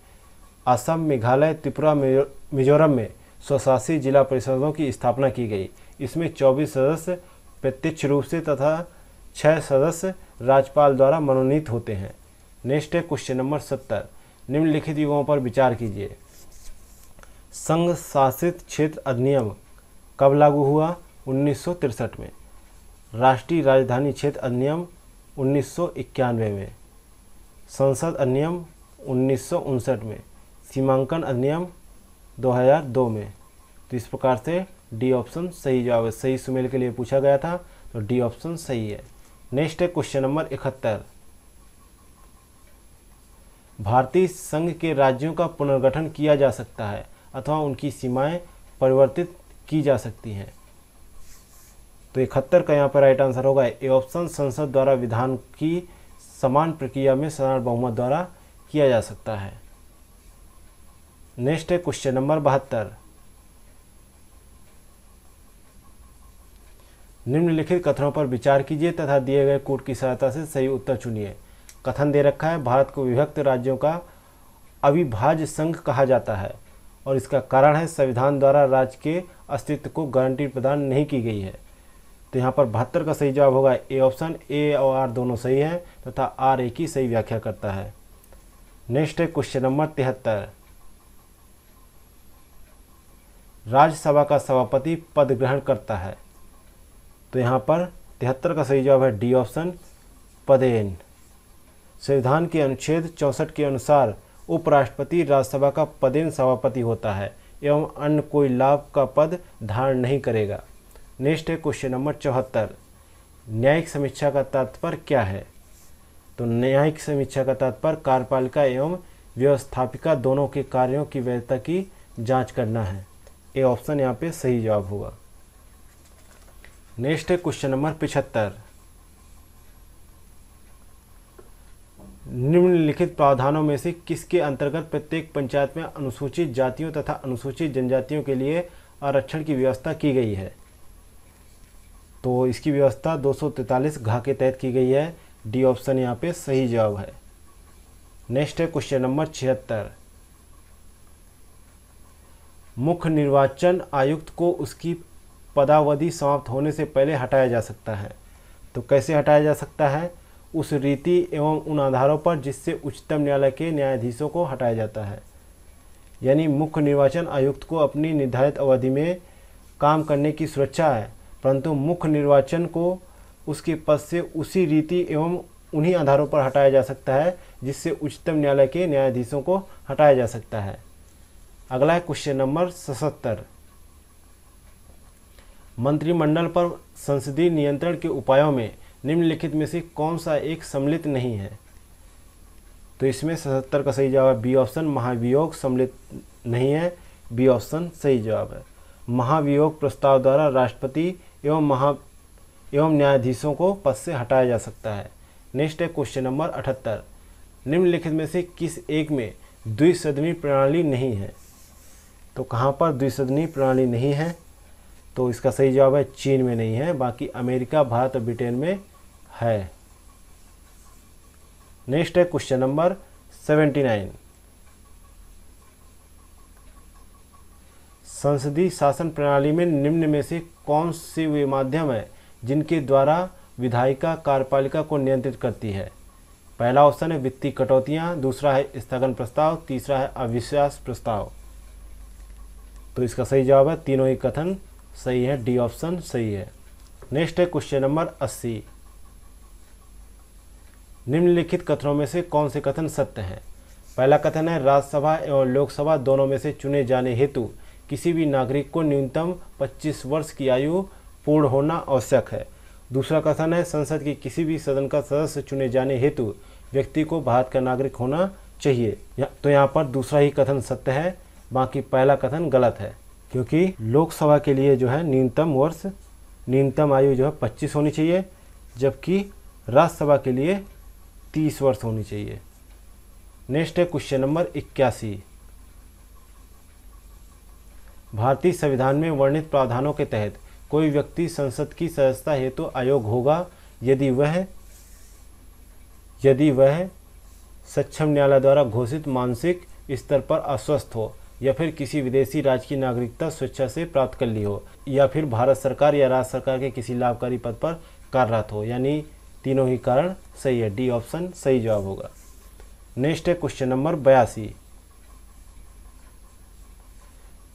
असम मेघालय त्रिपुरा मिजोरम में स्वशासी जिला परिषदों की स्थापना की गई इसमें 24 सदस्य प्रत्यक्ष रूप से तथा 6 सदस्य राज्यपाल द्वारा मनोनीत होते हैं नेक्स्ट है क्वेश्चन नंबर सत्तर निम्नलिखित युगों पर विचार कीजिए संघ शासित क्षेत्र अधिनियम कब लागू हुआ उन्नीस में राष्ट्रीय राजधानी क्षेत्र अधिनियम उन्नीस में संसद अधिनियम उन्नीस में सीमांकन अधिनियम 2002 में तो इस प्रकार से डी ऑप्शन सही जवाब है सही सुमेल के लिए पूछा गया था तो डी ऑप्शन सही है नेक्स्ट है क्वेश्चन नंबर इकहत्तर भारतीय संघ के राज्यों का पुनर्गठन किया जा सकता है अथवा उनकी सीमाएं परिवर्तित की जा सकती हैं तो इकहत्तर का यहाँ पर राइट आंसर होगा ए ऑप्शन संसद द्वारा विधान की समान प्रक्रिया में साधारण बहुमत द्वारा किया जा सकता है नेक्स्ट है क्वेश्चन नंबर बहत्तर निम्नलिखित कथनों पर विचार कीजिए तथा दिए गए कोट की सहायता से सही उत्तर चुनिए कथन दे रखा है भारत को विभक्त राज्यों का अविभाज्य संघ कहा जाता है और इसका कारण है संविधान द्वारा राज्य के अस्तित्व को गारंटी प्रदान नहीं की गई है तो यहाँ पर बहत्तर का सही जवाब होगा ए ऑप्शन ए और आर दोनों सही हैं तथा आर ए की सही व्याख्या करता है नेक्स्ट है क्वेश्चन नंबर तिहत्तर राज्यसभा का सभापति पद ग्रहण करता है तो यहाँ पर तिहत्तर का सही जवाब है डी ऑप्शन पदेन संविधान के अनुच्छेद चौंसठ के अनुसार उपराष्ट्रपति राज्यसभा का पदेन सभापति होता है एवं अन्य कोई लाभ का पद धारण नहीं करेगा नेक्स्ट है क्वेश्चन नंबर चौहत्तर न्यायिक समीक्षा का तात्पर्य क्या है तो न्यायिक समीक्षा का तात्पर्य कार्यपालिका एवं व्यवस्थापिका दोनों के कार्यों की वैधता की जांच करना है ए ऑप्शन यहाँ पे सही जवाब होगा नेक्स्ट है क्वेश्चन नंबर पिछहत्तर निम्नलिखित प्रावधानों में से किसके अंतर्गत प्रत्येक पंचायत में अनुसूचित जातियों तथा अनुसूचित जनजातियों के लिए आरक्षण की व्यवस्था की गई है तो इसकी व्यवस्था 243 घा के तहत की गई है डी ऑप्शन यहाँ पे सही जवाब है नेक्स्ट है क्वेश्चन नंबर छिहत्तर मुख्य निर्वाचन आयुक्त को उसकी पदावधि समाप्त होने से पहले हटाया जा सकता है तो कैसे हटाया जा सकता है उस रीति एवं उन आधारों पर जिससे उच्चतम न्यायालय के न्यायाधीशों को हटाया जाता है यानी मुख्य निर्वाचन आयुक्त को अपनी निर्धारित अवधि में काम करने की सुरक्षा है परंतु मुख्य निर्वाचन को उसके पद से उसी रीति एवं उन्हीं आधारों पर हटाया जा सकता है जिससे उच्चतम न्यायालय के न्यायाधीशों को हटाया जा सकता है अगला है क्वेश्चन नंबर सतहत्तर मंत्रिमंडल पर संसदीय नियंत्रण के उपायों में निम्नलिखित में से कौन सा एक सम्मिलित नहीं है तो इसमें सतहत्तर का सही जवाब बी ऑप्शन महाभियोग सम्मिलित नहीं है बी ऑप्शन सही जवाब है महाभियोग प्रस्ताव द्वारा राष्ट्रपति एवं महा एवं न्यायाधीशों को पद से हटाया जा सकता है नेक्स्ट है क्वेश्चन नंबर अठहत्तर निम्नलिखित में से किस एक में द्विसदनी प्रणाली नहीं है तो कहाँ पर द्विसदनी प्रणाली नहीं है तो इसका सही जवाब है चीन में नहीं है बाकी अमेरिका भारत और ब्रिटेन में है नेक्स्ट है क्वेश्चन नंबर सेवेंटी नाइन संसदीय शासन प्रणाली में निम्न में से कौन से वे माध्यम है जिनके द्वारा विधायिका कार्यपालिका को नियंत्रित करती है पहला ऑप्शन है वित्तीय कटौतियाँ दूसरा है स्थगन प्रस्ताव तीसरा है अविश्वास प्रस्ताव तो इसका सही जवाब है तीनों ही कथन सही है डी ऑप्शन सही है नेक्स्ट है क्वेश्चन नंबर अस्सी निम्नलिखित कथनों में से कौन से कथन सत्य हैं पहला कथन है राज्यसभा एवं लोकसभा दोनों में से चुने जाने हेतु किसी भी नागरिक को न्यूनतम 25 वर्ष की आयु पूर्ण होना आवश्यक है दूसरा कथन है संसद के किसी भी सदन का सदस्य चुने जाने हेतु व्यक्ति को भारत का नागरिक होना चाहिए तो यहाँ पर दूसरा ही कथन सत्य है बाकी पहला कथन गलत है क्योंकि लोकसभा के लिए जो है न्यूनतम वर्ष न्यूनतम आयु जो है पच्चीस होनी चाहिए जबकि राज्यसभा के लिए तीस वर्ष होनी चाहिए नेक्स्ट है क्वेश्चन नंबर इक्यासी भारतीय संविधान में वर्णित प्रावधानों के तहत कोई व्यक्ति संसद की सदस्यता हेतु तो आयोग होगा यदि वह यदि वह सक्षम न्यायालय द्वारा घोषित मानसिक स्तर पर अस्वस्थ हो या फिर किसी विदेशी राज्य की नागरिकता स्वेच्छा से प्राप्त कर ली हो या फिर भारत सरकार या राज्य सरकार के किसी लाभकारी पद पर कार्यरत हो यानी तीनों ही कारण सही है डी ऑप्शन सही जवाब होगा नेक्स्ट है क्वेश्चन नंबर बयासी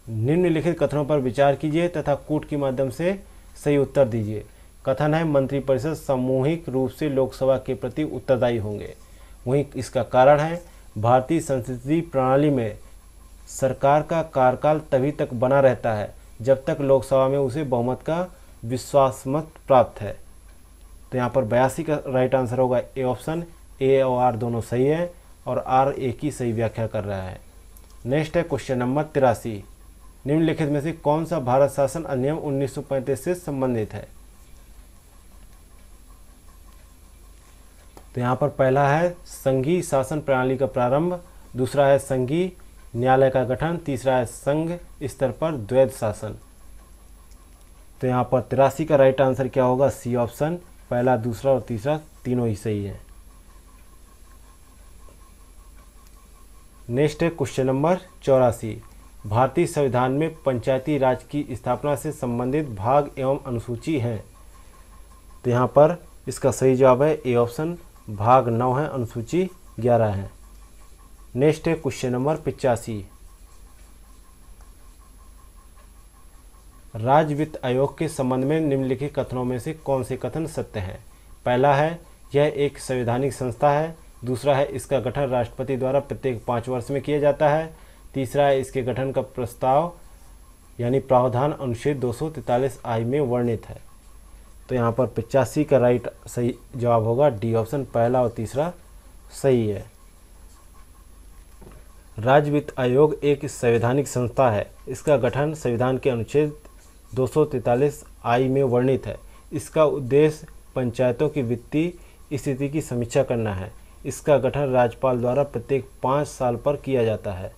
निम्नलिखित कथनों पर विचार कीजिए तथा कूट के माध्यम से सही उत्तर दीजिए कथन है मंत्रिपरिषद सामूहिक रूप से लोकसभा के प्रति उत्तरदायी होंगे वहीं इसका कारण है भारतीय संसदीय प्रणाली में सरकार का कार्यकाल तभी तक बना रहता है जब तक लोकसभा में उसे बहुमत का विश्वास मत प्राप्त है तो यहाँ पर बयासी का राइट आंसर होगा ए ऑप्शन ए और आर दोनों सही है और आर ए की सही व्याख्या कर रहा है नेक्स्ट है क्वेश्चन नंबर तिरासी निम्नलिखित में से कौन सा भारत शासन अधिनियम उन्नीस से संबंधित है तो यहाँ पर पहला है संघीय शासन प्रणाली का प्रारंभ दूसरा है संघीय न्यायालय का गठन तीसरा है संघ स्तर पर द्वैध शासन तो यहाँ पर तिरासी का राइट आंसर क्या होगा सी ऑप्शन पहला दूसरा और तीसरा तीनों ही सही है नेक्स्ट है क्वेश्चन नंबर चौरासी भारतीय संविधान में पंचायती राज की स्थापना से संबंधित भाग एवं अनुसूची है तो यहाँ पर इसका सही जवाब है ए ऑप्शन भाग नौ है अनुसूची ग्यारह है नेक्स्ट है क्वेश्चन नंबर पिचासी राज्य वित्त आयोग के संबंध में निम्नलिखित कथनों में से कौन से कथन सत्य है पहला है यह एक संवैधानिक संस्था है दूसरा है इसका गठन राष्ट्रपति द्वारा प्रत्येक पाँच वर्ष में किया जाता है तीसरा है इसके गठन का प्रस्ताव यानी प्रावधान अनुच्छेद दो सौ आई में वर्णित है तो यहाँ पर पिचासी का राइट सही जवाब होगा डी ऑप्शन पहला और तीसरा सही है राज्य वित्त आयोग एक संवैधानिक संस्था है इसका गठन संविधान के अनुच्छेद 243 आई में वर्णित है इसका उद्देश्य पंचायतों की वित्तीय स्थिति की समीक्षा करना है इसका गठन राज्यपाल द्वारा प्रत्येक पाँच साल पर किया जाता है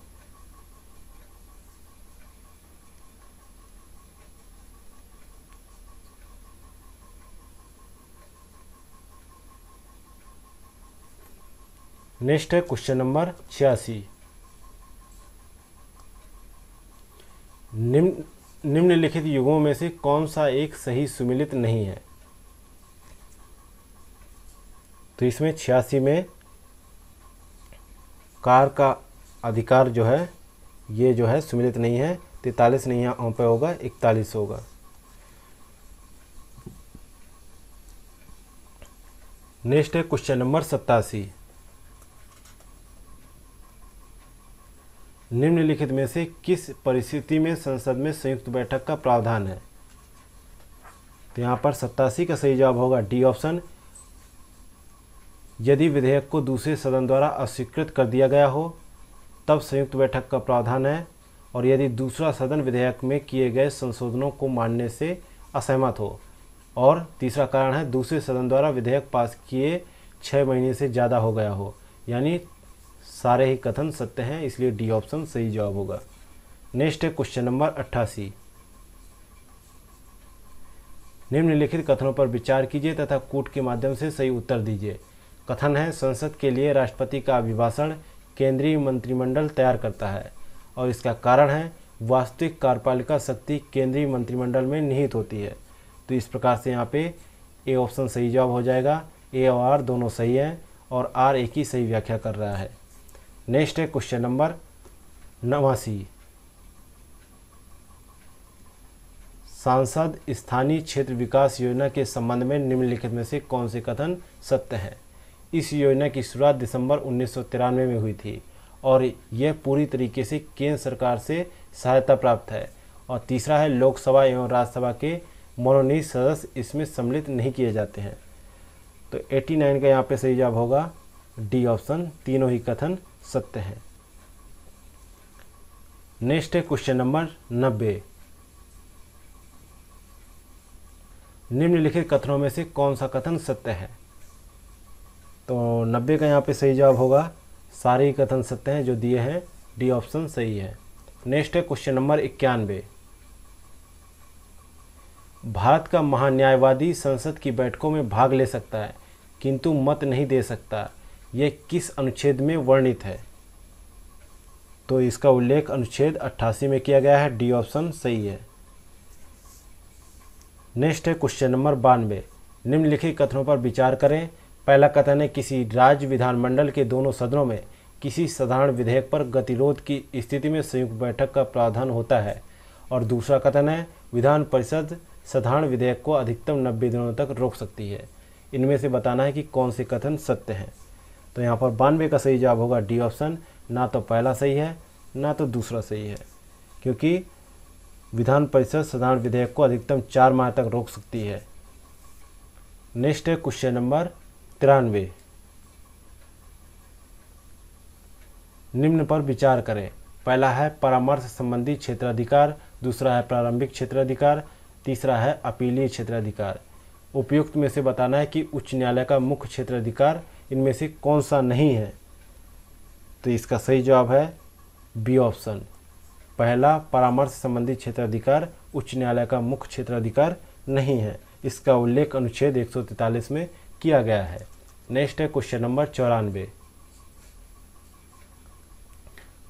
नेक्स्ट है क्वेश्चन नंबर छियासी निम्न निम्नलिखित युगों में से कौन सा एक सही सुमिलित नहीं है तो इसमें छियासी में कार का अधिकार जो है ये जो है सुमिलित नहीं है तैतालीस नहीं यहाँ पे होगा इकतालीस होगा नेक्स्ट है क्वेश्चन नंबर सत्तासी निम्नलिखित में से किस परिस्थिति में संसद में संयुक्त बैठक का प्रावधान है तो यहाँ पर सत्तासी का सही जवाब होगा डी ऑप्शन यदि विधेयक को दूसरे सदन द्वारा अस्वीकृत कर दिया गया हो तब संयुक्त बैठक का प्रावधान है और यदि दूसरा सदन विधेयक में किए गए संशोधनों को मानने से असहमत हो और तीसरा कारण है दूसरे सदन द्वारा विधेयक पास किए छः महीने से ज़्यादा हो गया हो यानी सारे ही कथन सत्य हैं इसलिए डी ऑप्शन सही जवाब होगा नेक्स्ट है क्वेश्चन नंबर अट्ठासी निम्नलिखित कथनों पर विचार कीजिए तथा कूट के माध्यम से सही उत्तर दीजिए कथन है संसद के लिए राष्ट्रपति का अभिभाषण केंद्रीय मंत्रिमंडल तैयार करता है और इसका कारण है वास्तविक कार्यपालिका शक्ति केंद्रीय मंत्रिमंडल में निहित होती है तो इस प्रकार से यहाँ पे ए ऑप्शन सही जवाब हो जाएगा ए और आर दोनों सही हैं और आर एक ही सही व्याख्या कर रहा है नेक्स्ट है क्वेश्चन नंबर नवासी सांसद स्थानीय क्षेत्र विकास योजना के संबंध में निम्नलिखित में से कौन से कथन सत्य है इस योजना की शुरुआत दिसंबर उन्नीस में हुई थी और यह पूरी तरीके से केंद्र सरकार से सहायता प्राप्त है और तीसरा है लोकसभा एवं राज्यसभा के मनोनीत सदस्य इसमें सम्मिलित नहीं किए जाते हैं तो 89 का यहाँ पे सही जवाब होगा डी ऑप्शन तीनों ही कथन सत्य है नेक्स्ट है क्वेश्चन नंबर नब्बे निम्नलिखित कथनों में से कौन सा कथन सत्य है तो नब्बे का यहाँ पे सही जवाब होगा सारे ही कथन सत्य हैं जो दिए हैं डी ऑप्शन सही है नेक्स्ट है क्वेश्चन नंबर इक्यानवे भारत का महान्यायवादी संसद की बैठकों में भाग ले सकता है किंतु मत नहीं दे सकता ये किस अनुच्छेद में वर्णित है तो इसका उल्लेख अनुच्छेद 88 में किया गया है डी ऑप्शन सही है नेक्स्ट है क्वेश्चन नंबर बानवे निम्नलिखित कथनों पर विचार करें पहला कथन है किसी राज्य विधानमंडल के दोनों सदनों में किसी साधारण विधेयक पर गतिरोध की स्थिति में संयुक्त बैठक का प्रावधान होता है और दूसरा कथन है विधान परिषद साधारण विधेयक को अधिकतम नब्बे दिनों तक रोक सकती है इनमें से बताना है कि कौन से कथन सत्य हैं तो यहाँ पर बानवे का सही जवाब होगा डी ऑप्शन ना तो पहला सही है ना तो दूसरा सही है क्योंकि विधान परिषद साधारण विधेयक को अधिकतम चार माह तक रोक सकती है नेक्स्ट है क्वेश्चन नंबर तिरानवे निम्न पर विचार करें पहला है परामर्श संबंधी क्षेत्राधिकार दूसरा है प्रारंभिक क्षेत्राधिकार तीसरा है अपीलीय क्षेत्राधिकार उपयुक्त में से बताना है कि उच्च न्यायालय का मुख्य क्षेत्राधिकार इनमें से कौन सा नहीं है तो इसका सही जवाब है बी ऑप्शन पहला परामर्श संबंधी क्षेत्राधिकार उच्च न्यायालय का मुख्य क्षेत्राधिकार नहीं है इसका उल्लेख अनुच्छेद 143 में किया गया है नेक्स्ट है क्वेश्चन नंबर चौरानवे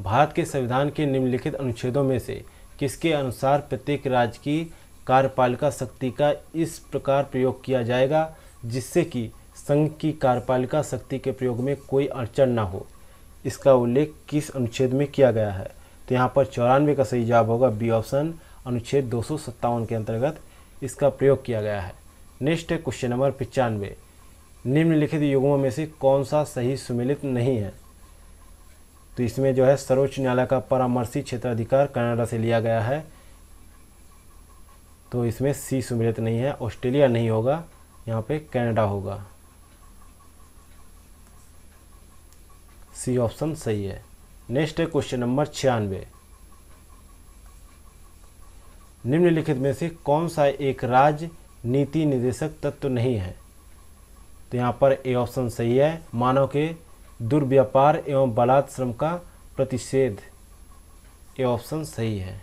भारत के संविधान के निम्नलिखित अनुच्छेदों में से किसके अनुसार प्रत्येक राज्य की कार्यपालिका शक्ति का इस प्रकार प्रयोग किया जाएगा जिससे कि संघ की कार्यपालिका शक्ति के प्रयोग में कोई अड़चन ना हो इसका उल्लेख किस अनुच्छेद में किया गया है तो यहाँ पर चौरानवे का सही जवाब होगा बी ऑप्शन अनुच्छेद दो के अंतर्गत इसका प्रयोग किया गया है नेक्स्ट है क्वेश्चन नंबर पचानवे निम्नलिखित युगमों में से कौन सा सही सुमिलित नहीं है तो इसमें जो है सर्वोच्च न्यायालय का परामर्शी क्षेत्राधिकार कनाडा से लिया गया है तो इसमें सी सुमिलित नहीं है ऑस्ट्रेलिया नहीं होगा यहाँ पे कनाडा होगा सी ऑप्शन सही है नेक्स्ट है क्वेश्चन नंबर छियानवे निम्नलिखित में से कौन सा एक राज्य नीति निदेशक तत्व नहीं है तो यहाँ पर ए ऑप्शन सही है मानव के दुर्व्यापार एवं बलात्श्रम का प्रतिषेध ए ऑप्शन सही है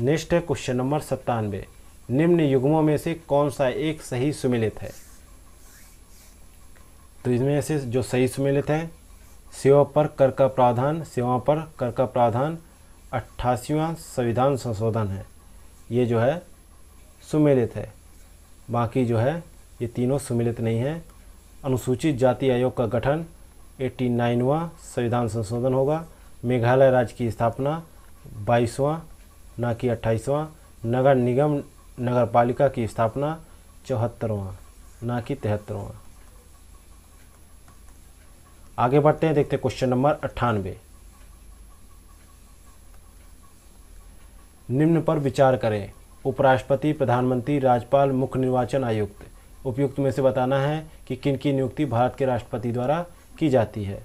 नेक्स्ट है क्वेश्चन नंबर सत्तानवे निम्न युग्मों में से कौन सा एक सही सुमिलित है तो इसमें से जो सही सुमेलित हैं सेवा पर कर का प्रावधान सेवा पर कर का प्रावधान अट्ठासीवा संविधान संशोधन है ये जो है सुमेलित है बाकी जो है ये तीनों सुमेलित नहीं है अनुसूचित जाति आयोग का गठन एट्टी नाइनवा संविधान संशोधन होगा मेघालय राज्य की स्थापना बाईसवां ना कि अट्ठाईसवाँ नगर निगम नगर पालिका की स्थापना चौहत्तरवां ना कि तिहत्तरवां आगे बढ़ते हैं देखते हैं क्वेश्चन नंबर अट्ठानवे निम्न पर विचार करें उपराष्ट्रपति प्रधानमंत्री राज्यपाल मुख्य निर्वाचन आयुक्त उपयुक्त में से बताना है कि किन की नियुक्ति भारत के राष्ट्रपति द्वारा की जाती है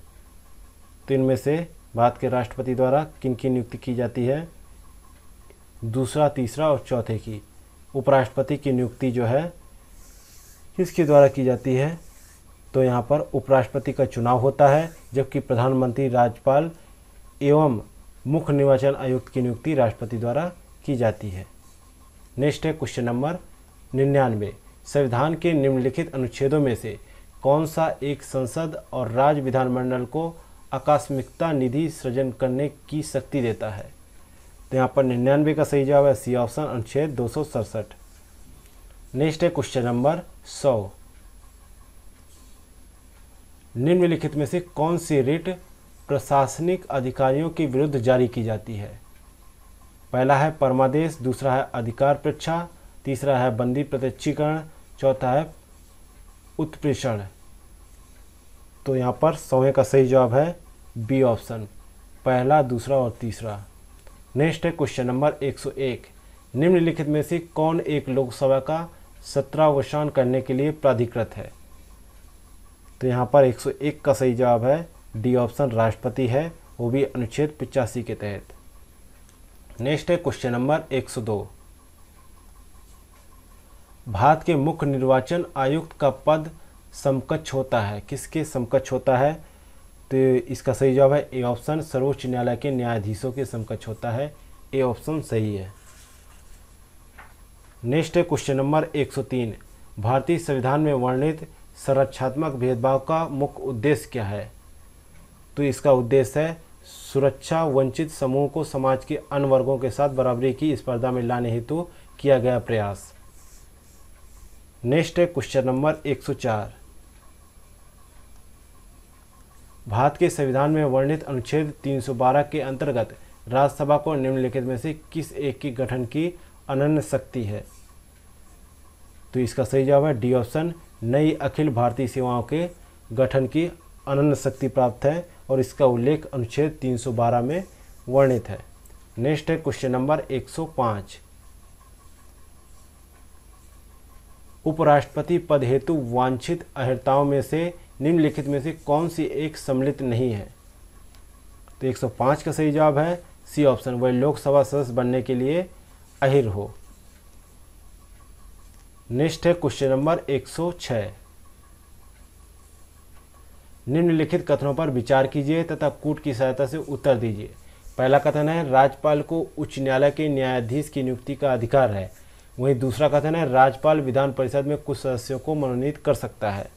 तो इनमें से भारत के राष्ट्रपति द्वारा किन की नियुक्ति की जाती है दूसरा तीसरा और चौथे की उपराष्ट्रपति की नियुक्ति जो है किसके द्वारा की जाती है तो यहाँ पर उपराष्ट्रपति का चुनाव होता है जबकि प्रधानमंत्री राज्यपाल एवं मुख्य निर्वाचन आयुक्त की नियुक्ति राष्ट्रपति द्वारा की जाती है नेक्स्ट है क्वेश्चन नंबर निन्यानवे संविधान के निम्नलिखित अनुच्छेदों में से कौन सा एक संसद और राज्य विधानमंडल को आकस्मिकता निधि सृजन करने की शक्ति देता है तो यहाँ पर निन्यानवे का सही जवाब है सी ऑप्शन अनुच्छेद दो नेक्स्ट है क्वेश्चन नंबर सौ निम्नलिखित में से कौन सी रिट प्रशासनिक अधिकारियों के विरुद्ध जारी की जाती है पहला है परमादेश दूसरा है अधिकार परीक्षा तीसरा है बंदी प्रत्यक्षीकरण चौथा है उत्प्रेषण तो यहाँ पर सौवें का सही जवाब है बी ऑप्शन पहला दूसरा और तीसरा नेक्स्ट है क्वेश्चन नंबर 101 निम्नलिखित में से कौन एक लोकसभा का सत्रावसान करने के लिए प्राधिकृत है तो यहाँ पर 101 का सही जवाब है डी ऑप्शन राष्ट्रपति है वो भी अनुच्छेद पिचासी के तहत नेक्स्ट है क्वेश्चन नंबर 102 भारत के मुख्य निर्वाचन आयुक्त का पद समकक्ष होता है किसके समकक्ष होता है तो इसका सही जवाब है ए ऑप्शन सर्वोच्च न्यायालय के न्यायाधीशों के समकक्ष होता है ए ऑप्शन सही है नेक्स्ट है क्वेश्चन नंबर 103 भारतीय संविधान में वर्णित संरक्षात्मक भेदभाव का मुख्य उद्देश्य क्या है तो इसका उद्देश्य है सुरक्षा वंचित समूह को समाज के अन्य वर्गों के साथ बराबरी की स्पर्धा में लाने हेतु किया गया प्रयास नेक्स्ट है क्वेश्चन नंबर 104 भारत के संविधान में वर्णित अनुच्छेद 312 के अंतर्गत राज्यसभा को निम्नलिखित में से किस एक की गठन की अनन्य शक्ति है तो इसका सही जवाब है डी ऑप्शन नई अखिल भारतीय सेवाओं के गठन की अनन्य शक्ति प्राप्त है और इसका उल्लेख अनुच्छेद 312 में वर्णित है नेक्स्ट है क्वेश्चन नंबर 105 उपराष्ट्रपति पद हेतु वांछित अहिताओं में से निम्नलिखित में से कौन सी एक सम्मिलित नहीं है तो 105 का सही जवाब है सी ऑप्शन वह लोकसभा सदस्य बनने के लिए अहिर हो नेक्स्ट है क्वेश्चन नंबर 106 निम्नलिखित कथनों पर विचार कीजिए तथा कूट की सहायता से उत्तर दीजिए पहला कथन है राज्यपाल को उच्च न्यायालय के न्यायाधीश की नियुक्ति का अधिकार है वहीं दूसरा कथन है राज्यपाल विधान परिषद में कुछ सदस्यों को मनोनीत कर सकता है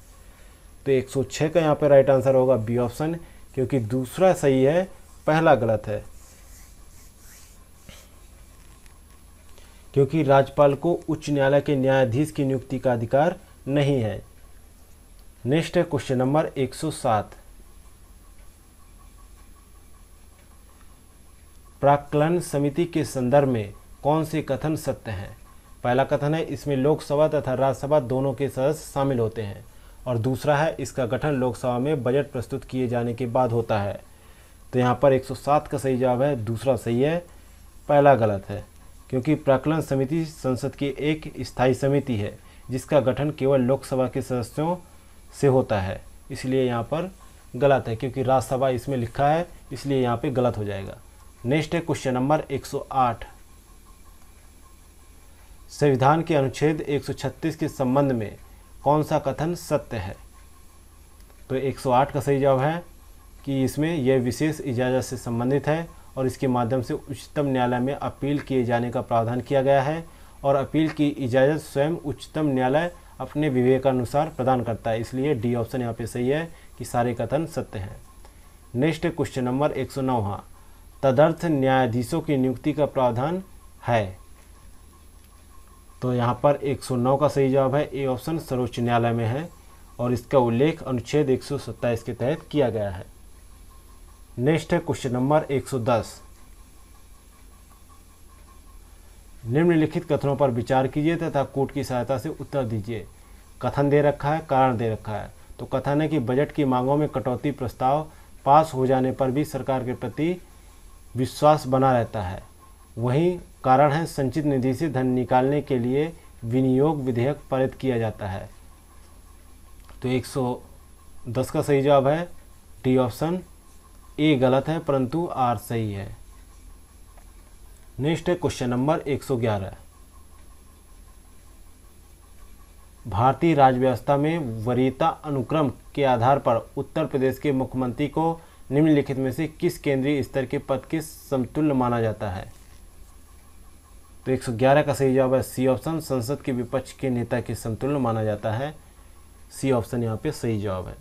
तो 106 का यहाँ पर राइट आंसर होगा बी ऑप्शन क्योंकि दूसरा सही है पहला गलत है क्योंकि राज्यपाल को उच्च न्यायालय के न्यायाधीश की नियुक्ति का अधिकार नहीं है नेक्स्ट है क्वेश्चन नंबर 107 प्राकलन समिति के संदर्भ में कौन से कथन सत्य हैं पहला कथन है इसमें लोकसभा तथा राज्यसभा दोनों के सदस्य शामिल होते हैं और दूसरा है इसका गठन लोकसभा में बजट प्रस्तुत किए जाने के बाद होता है तो यहाँ पर 107 का सही जवाब है दूसरा सही है पहला गलत है क्योंकि प्राकलन समिति संसद की एक स्थायी समिति है जिसका गठन केवल लोकसभा के सदस्यों से होता है इसलिए यहाँ पर गलत है क्योंकि राज्यसभा इसमें लिखा है इसलिए यहाँ पे गलत हो जाएगा नेक्स्ट है क्वेश्चन नंबर 108 संविधान के अनुच्छेद 136 के संबंध में कौन सा कथन सत्य है तो 108 का सही जवाब है कि इसमें यह विशेष इजाज़त से संबंधित है और इसके माध्यम से उच्चतम न्यायालय में अपील किए जाने का प्रावधान किया गया है और अपील की इजाज़त स्वयं उच्चतम न्यायालय अपने विवेकानुसार प्रदान करता है इसलिए डी ऑप्शन यहाँ पे सही है कि सारे कथन सत्य हैं नेक्स्ट क्वेश्चन नंबर एक सौ नौ हाँ तदर्थ न्यायाधीशों की नियुक्ति का प्रावधान है तो यहाँ पर 109 का सही जवाब है ए ऑप्शन सर्वोच्च न्यायालय में है और इसका उल्लेख अनुच्छेद एक के तहत किया गया है नेक्स्ट है क्वेश्चन नंबर 110 निम्नलिखित कथनों पर विचार कीजिए तथा कोर्ट की सहायता से उत्तर दीजिए कथन दे रखा है कारण दे रखा है तो कथन है कि बजट की मांगों में कटौती प्रस्ताव पास हो जाने पर भी सरकार के प्रति विश्वास बना रहता है वहीं कारण है संचित निधि से धन निकालने के लिए विनियोग विधेयक पारित किया जाता है तो 110 का सही जवाब है डी ऑप्शन ए गलत है परंतु आर सही है नेक्स्ट है क्वेश्चन नंबर 111 भारतीय राजव्यवस्था में वरीयता अनुक्रम के आधार पर उत्तर प्रदेश के मुख्यमंत्री को निम्नलिखित में से किस केंद्रीय स्तर के पद के समतुल्य माना जाता है तो 111 का सही जवाब है सी ऑप्शन संसद के विपक्ष के नेता के समतुल्य माना जाता है सी ऑप्शन यहाँ पे सही जवाब है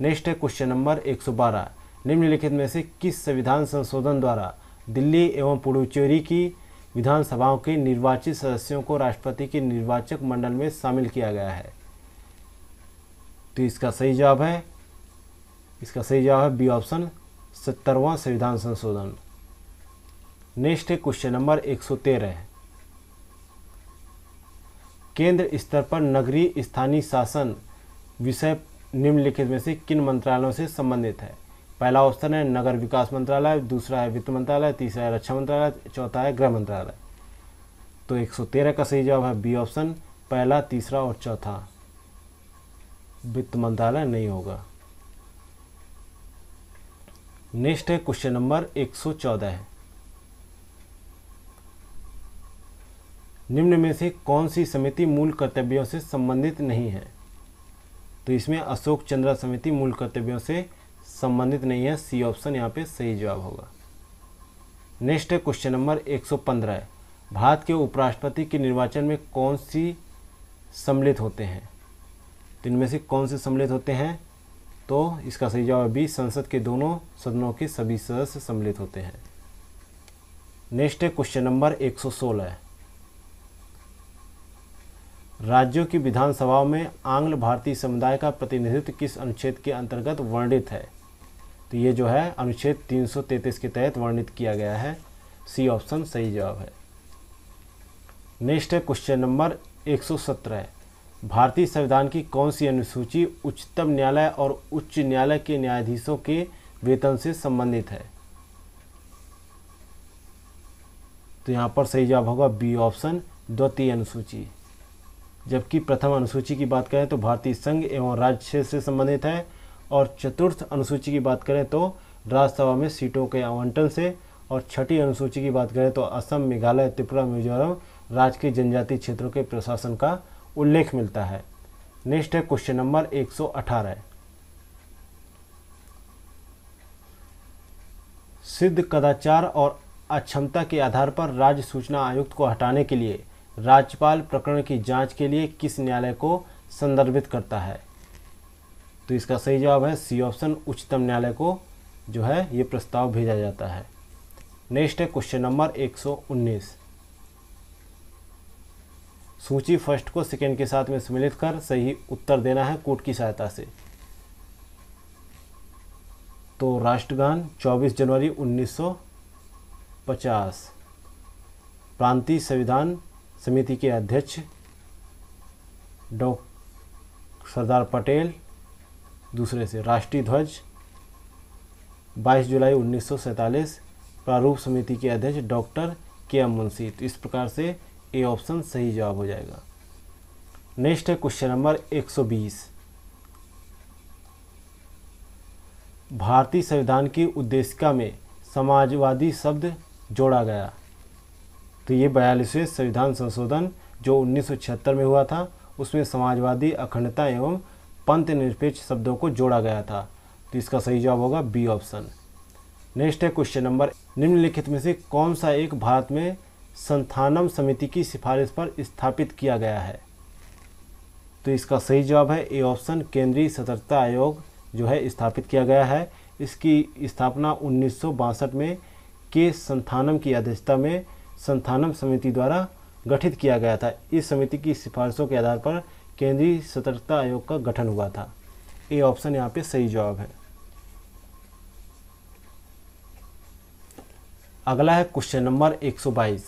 नेक्स्ट है क्वेश्चन नंबर 112 निम्नलिखित में से किस संविधान संशोधन द्वारा दिल्ली एवं पुडुचेरी की विधानसभाओं के निर्वाचित सदस्यों को राष्ट्रपति के निर्वाचक मंडल में शामिल किया गया है तो इसका सही जवाब है इसका सही जवाब है बी ऑप्शन सत्तरवां संविधान संशोधन नेक्स्ट है क्वेश्चन नंबर 113 केंद्र स्तर पर नगरीय स्थानीय शासन विषय निम्नलिखित में से किन मंत्रालयों से संबंधित है पहला ऑप्शन है नगर विकास मंत्रालय दूसरा है वित्त मंत्रालय तीसरा है रक्षा मंत्रालय चौथा है गृह मंत्रालय तो 113 का सही जवाब है बी ऑप्शन पहला तीसरा और चौथा वित्त मंत्रालय नहीं होगा नेक्स्ट है क्वेश्चन नंबर 114 निम्न में से कौन सी समिति मूल कर्तव्यों से संबंधित नहीं है तो इसमें अशोक चंद्रा समिति मूल कर्तव्यों से संबंधित नहीं है सी ऑप्शन यहाँ पे सही जवाब होगा नेक्स्ट है क्वेश्चन नंबर 115 भारत के उपराष्ट्रपति के निर्वाचन में कौन सी सम्मिलित होते हैं तो इनमें से कौन से सम्मिलित होते हैं तो इसका सही जवाब बी संसद के दोनों सदनों के सभी सदस्य सम्मिलित होते हैं नेक्स्ट है क्वेश्चन नंबर 116 राज्यों की विधानसभाओं में आंग्ल भारतीय समुदाय का प्रतिनिधित्व किस अनुच्छेद के अंतर्गत वर्णित है तो ये जो है अनुच्छेद 333 के तहत वर्णित किया गया है सी ऑप्शन सही जवाब है नेक्स्ट है क्वेश्चन नंबर 117 है भारतीय संविधान की कौन सी अनुसूची उच्चतम न्यायालय और उच्च न्यायालय के न्यायाधीशों के वेतन से संबंधित है तो यहाँ पर सही जवाब होगा बी ऑप्शन द्वितीय अनुसूची जबकि प्रथम अनुसूची की बात करें तो भारतीय संघ एवं राज्य से संबंधित है और चतुर्थ अनुसूची की बात करें तो राज्यसभा में सीटों के आवंटन से और छठी अनुसूची की बात करें तो असम मेघालय त्रिपुरा मिजोरम राज्य के जनजातीय क्षेत्रों के प्रशासन का उल्लेख मिलता है नेक्स्ट है क्वेश्चन नंबर 118 सिद्ध कदाचार और अक्षमता के आधार पर राज्य सूचना आयुक्त को हटाने के लिए राज्यपाल प्रकरण की जांच के लिए किस न्यायालय को संदर्भित करता है तो इसका सही जवाब है सी ऑप्शन उच्चतम न्यायालय को जो है ये प्रस्ताव भेजा जाता है नेक्स्ट है क्वेश्चन नंबर 119 सूची फर्स्ट को सेकेंड के साथ में सम्मिलित कर सही उत्तर देना है कोर्ट की सहायता से तो राष्ट्रगान 24 जनवरी 1950 प्रांतीय संविधान समिति के अध्यक्ष डॉ सरदार पटेल दूसरे से राष्ट्रीय ध्वज 22 जुलाई 1947 प्रारूप समिति के अध्यक्ष डॉक्टर के एम मुंशी तो इस प्रकार से ए ऑप्शन सही जवाब हो जाएगा नेक्स्ट है क्वेश्चन नंबर 120 भारतीय संविधान की उद्देशिका में समाजवादी शब्द जोड़ा गया तो ये बयालीसवें संविधान संशोधन जो 1976 में हुआ था उसमें समाजवादी अखंडता एवं पंथ निरपेक्ष शब्दों को जोड़ा गया था तो इसका सही जवाब होगा बी ऑप्शन नेक्स्ट है क्वेश्चन नंबर निम्नलिखित में से कौन सा एक भारत में संथानम समिति की सिफारिश पर स्थापित किया गया है तो इसका सही जवाब है ए ऑप्शन केंद्रीय सतर्कता आयोग जो है स्थापित किया गया है इसकी स्थापना उन्नीस में के संथानम की अध्यक्षता में संथानम समिति द्वारा गठित किया गया था इस समिति की सिफारिशों के आधार पर केंद्रीय सतर्कता आयोग का गठन हुआ था ए ऑप्शन यहाँ पे सही जवाब है अगला है क्वेश्चन नंबर 122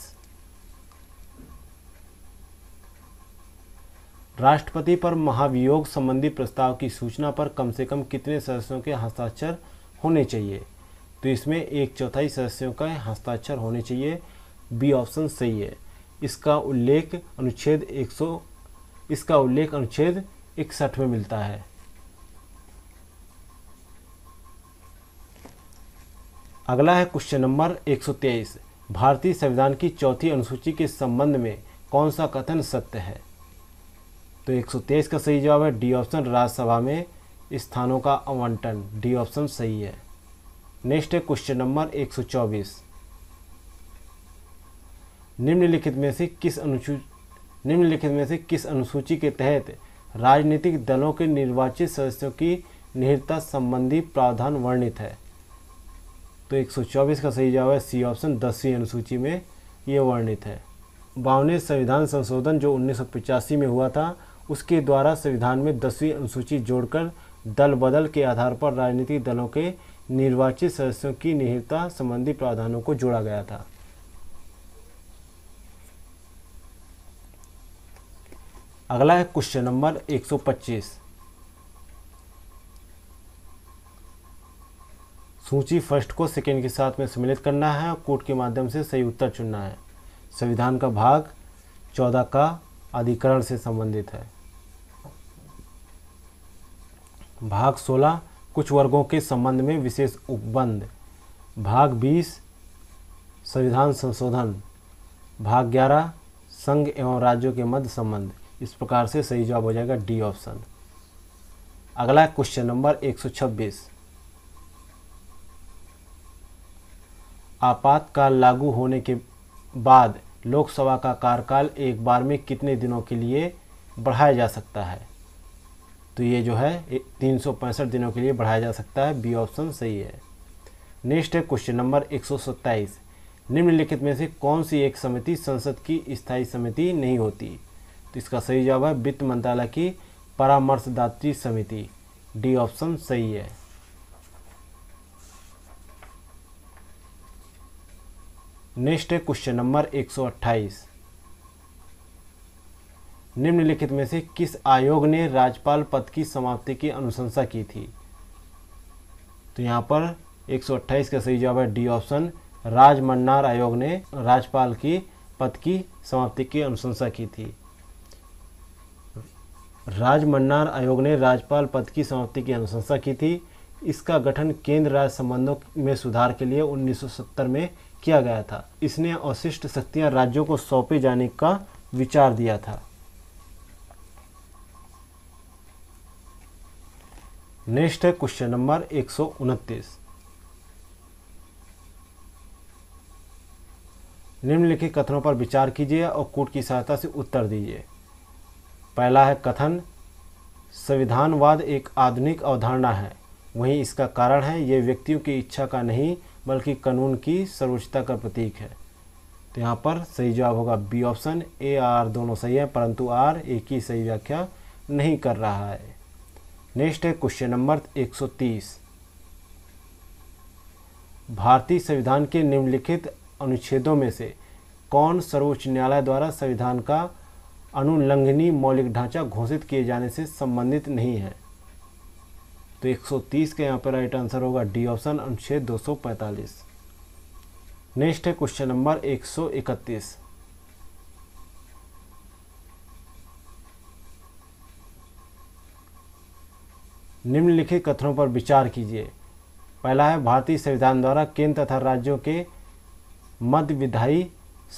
राष्ट्रपति पर महाभियोग संबंधी प्रस्ताव की सूचना पर कम से कम कितने सदस्यों के हस्ताक्षर होने चाहिए तो इसमें एक चौथाई सदस्यों का हस्ताक्षर होने चाहिए बी ऑप्शन सही है इसका उल्लेख अनुच्छेद इसका उल्लेख अनुच्छेद इकसठ में मिलता है अगला है क्वेश्चन नंबर 123 भारतीय संविधान की चौथी अनुसूची के संबंध में कौन सा कथन सत्य है तो 123 का सही जवाब है डी ऑप्शन राज्यसभा में स्थानों का आवंटन डी ऑप्शन सही है नेक्स्ट है क्वेश्चन नंबर 124 निम्नलिखित में से किस अनुसूची निम्नलिखित में से किस अनुसूची के तहत राजनीतिक दलों के निर्वाचित सदस्यों की निहितता संबंधी प्रावधान वर्णित है तो 124 का सही जवाब है सी ऑप्शन दसवीं अनुसूची में ये वर्णित है बावन संविधान संशोधन जो उन्नीस में हुआ था उसके द्वारा संविधान में दसवीं अनुसूची जोड़कर दल बदल के आधार पर राजनीतिक दलों के निर्वाचित सदस्यों की निहितता संबंधी प्रावधानों को जोड़ा गया था अगला है क्वेश्चन नंबर 125 सूची फर्स्ट को सेकेंड के साथ में सम्मिलित करना है और कोर्ट के माध्यम से सही उत्तर चुनना है संविधान का भाग चौदह का अधिकरण से संबंधित है भाग सोलह कुछ वर्गों के संबंध में विशेष उपबंध भाग बीस संविधान संशोधन भाग ग्यारह संघ एवं राज्यों के मध्य संबंध इस प्रकार से सही जवाब हो जाएगा डी ऑप्शन अगला क्वेश्चन नंबर 126 आपातकाल लागू होने के बाद लोकसभा का कार्यकाल एक बार में कितने दिनों के लिए बढ़ाया जा सकता है तो ये जो है तीन दिनों के लिए बढ़ाया जा सकता है बी ऑप्शन सही है नेक्स्ट है क्वेश्चन नंबर 127 निम्नलिखित में से कौन सी एक समिति संसद की स्थायी समिति नहीं होती तो इसका सही जवाब है वित्त मंत्रालय की परामर्शदात्री समिति डी ऑप्शन सही है नेक्स्ट है क्वेश्चन नंबर 128 निम्नलिखित में से किस आयोग ने राज्यपाल पद की समाप्ति की अनुशंसा की थी तो यहां पर 128 का सही जवाब है डी ऑप्शन राजमन्नार आयोग ने राज्यपाल की पद की समाप्ति की अनुशंसा की थी राजमन्नार आयोग ने राज्यपाल पद की समाप्ति की अनुशंसा की थी इसका गठन केंद्र राज्य संबंधों में सुधार के लिए 1970 में किया गया था इसने अवशिष्ट शक्तियां राज्यों को सौंपे जाने का विचार दिया था नेक्स्ट है क्वेश्चन नंबर एक निम्नलिखित कथनों पर विचार कीजिए और कूट की सहायता से उत्तर दीजिए पहला है कथन संविधानवाद एक आधुनिक अवधारणा है वहीं इसका कारण है ये व्यक्तियों की इच्छा का नहीं बल्कि कानून की सर्वोच्चता का प्रतीक है तो यहाँ पर सही जवाब होगा बी ऑप्शन ए आर दोनों सही है परंतु आर एक ही सही व्याख्या नहीं कर रहा है नेक्स्ट है क्वेश्चन नंबर 130 भारतीय संविधान के निम्नलिखित अनुच्छेदों में से कौन सर्वोच्च न्यायालय द्वारा संविधान का अनुल्लंघनीय मौलिक ढांचा घोषित किए जाने से संबंधित नहीं है तो 130 का यहाँ पर राइट आंसर होगा डी ऑप्शन अनुच्छेद 245 नेक्स्ट है क्वेश्चन नंबर 131 निम्नलिखित कथनों पर विचार कीजिए पहला है भारतीय संविधान द्वारा केंद्र तथा राज्यों के मध्य विधायी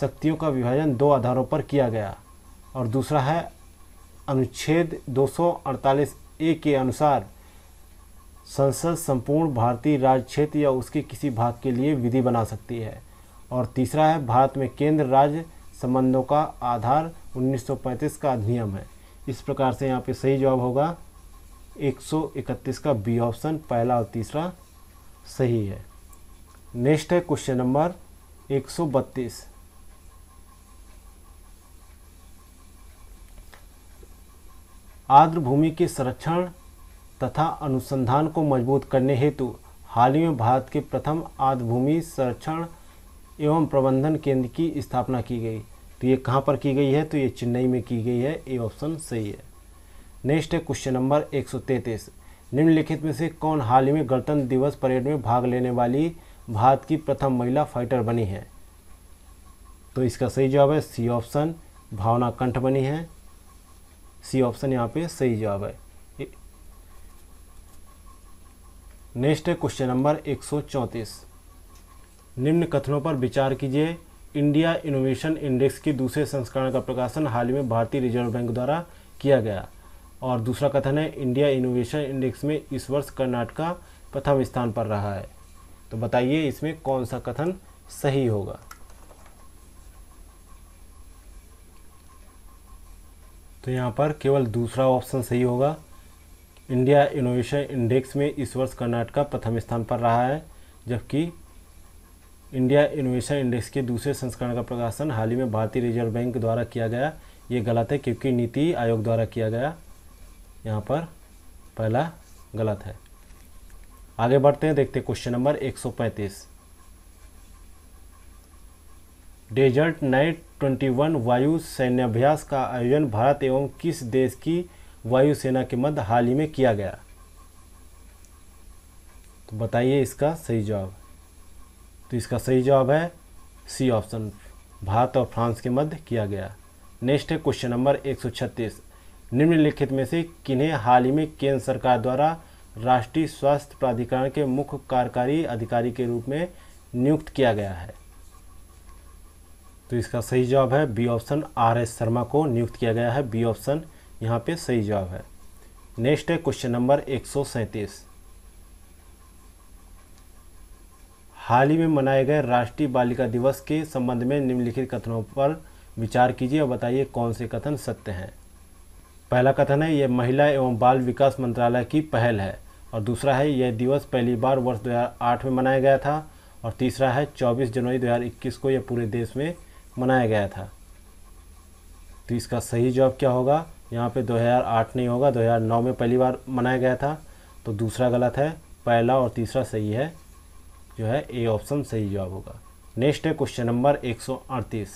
शक्तियों का विभाजन दो आधारों पर किया गया और दूसरा है अनुच्छेद 248 ए के अनुसार संसद संपूर्ण भारतीय राज्य क्षेत्र या उसके किसी भाग के लिए विधि बना सकती है और तीसरा है भारत में केंद्र राज्य संबंधों का आधार 1935 का अधिनियम है इस प्रकार से यहाँ पे सही जवाब होगा 131 का बी ऑप्शन पहला और तीसरा सही है नेक्स्ट है क्वेश्चन नंबर 132 आर्द्र भूमि के संरक्षण तथा अनुसंधान को मजबूत करने हेतु हाल ही में भारत के प्रथम आर्द्र भूमि संरक्षण एवं प्रबंधन केंद्र की स्थापना की गई तो ये कहाँ पर की गई है तो ये चेन्नई में की गई है ए ऑप्शन सही है नेक्स्ट है क्वेश्चन नंबर 133 निम्नलिखित में से कौन हाल ही में गणतंत्र दिवस परेड में भाग लेने वाली भारत की प्रथम महिला फाइटर बनी है तो इसका सही जवाब है सी ऑप्शन भावना कंठ बनी है सी ऑप्शन यहाँ पे सही जवाब है नेक्स्ट है क्वेश्चन नंबर एक निम्न कथनों पर विचार कीजिए इंडिया इनोवेशन इंडेक्स के दूसरे संस्करण का प्रकाशन हाल ही में भारतीय रिजर्व बैंक द्वारा किया गया और दूसरा कथन है इंडिया इनोवेशन इंडेक्स में इस वर्ष कर्नाटका प्रथम स्थान पर रहा है तो बताइए इसमें कौन सा कथन सही होगा तो यहाँ पर केवल दूसरा ऑप्शन सही होगा इंडिया इनोवेशन इंडेक्स में इस वर्ष कर्नाटका प्रथम स्थान पर रहा है जबकि इंडिया इनोवेशन इंडेक्स के दूसरे संस्करण का प्रकाशन हाल ही में भारतीय रिजर्व बैंक द्वारा किया गया ये गलत है क्योंकि नीति आयोग द्वारा किया गया यहाँ पर पहला गलत है आगे बढ़ते हैं देखते क्वेश्चन नंबर 135 डेजर्ट नाइट 21 वायु सैन्याभ्यास का आयोजन भारत एवं किस देश की वायुसेना के मध्य हाल ही में किया गया तो बताइए इसका सही जवाब तो इसका सही जवाब है सी ऑप्शन भारत और फ्रांस के मध्य किया गया नेक्स्ट है क्वेश्चन नंबर 136 निम्नलिखित में से किन्हें हाल ही में केंद्र सरकार द्वारा राष्ट्रीय स्वास्थ्य प्राधिकरण के मुख्य कार्यकारी अधिकारी के रूप में नियुक्त किया गया है तो इसका सही जवाब है B option R S Sharma को नियुक्त किया गया है बी ऑप्शन यहाँ पे सही जवाब है नेक्स्ट है क्वेश्चन नंबर एक हाल ही में मनाए गए राष्ट्रीय बालिका दिवस के संबंध में निम्नलिखित कथनों पर विचार कीजिए और बताइए कौन से कथन सत्य हैं पहला कथन है यह महिला एवं बाल विकास मंत्रालय की पहल है और दूसरा है यह दिवस पहली बार वर्ष 2008 में मनाया गया था और तीसरा है 24 जनवरी 2021 को यह पूरे देश में मनाया गया था तो इसका सही जवाब क्या होगा यहाँ पे 2008 नहीं होगा 2009 में पहली बार मनाया गया था तो दूसरा गलत है पहला और तीसरा सही है जो है ए ऑप्शन सही जवाब होगा नेक्स्ट है क्वेश्चन नंबर एक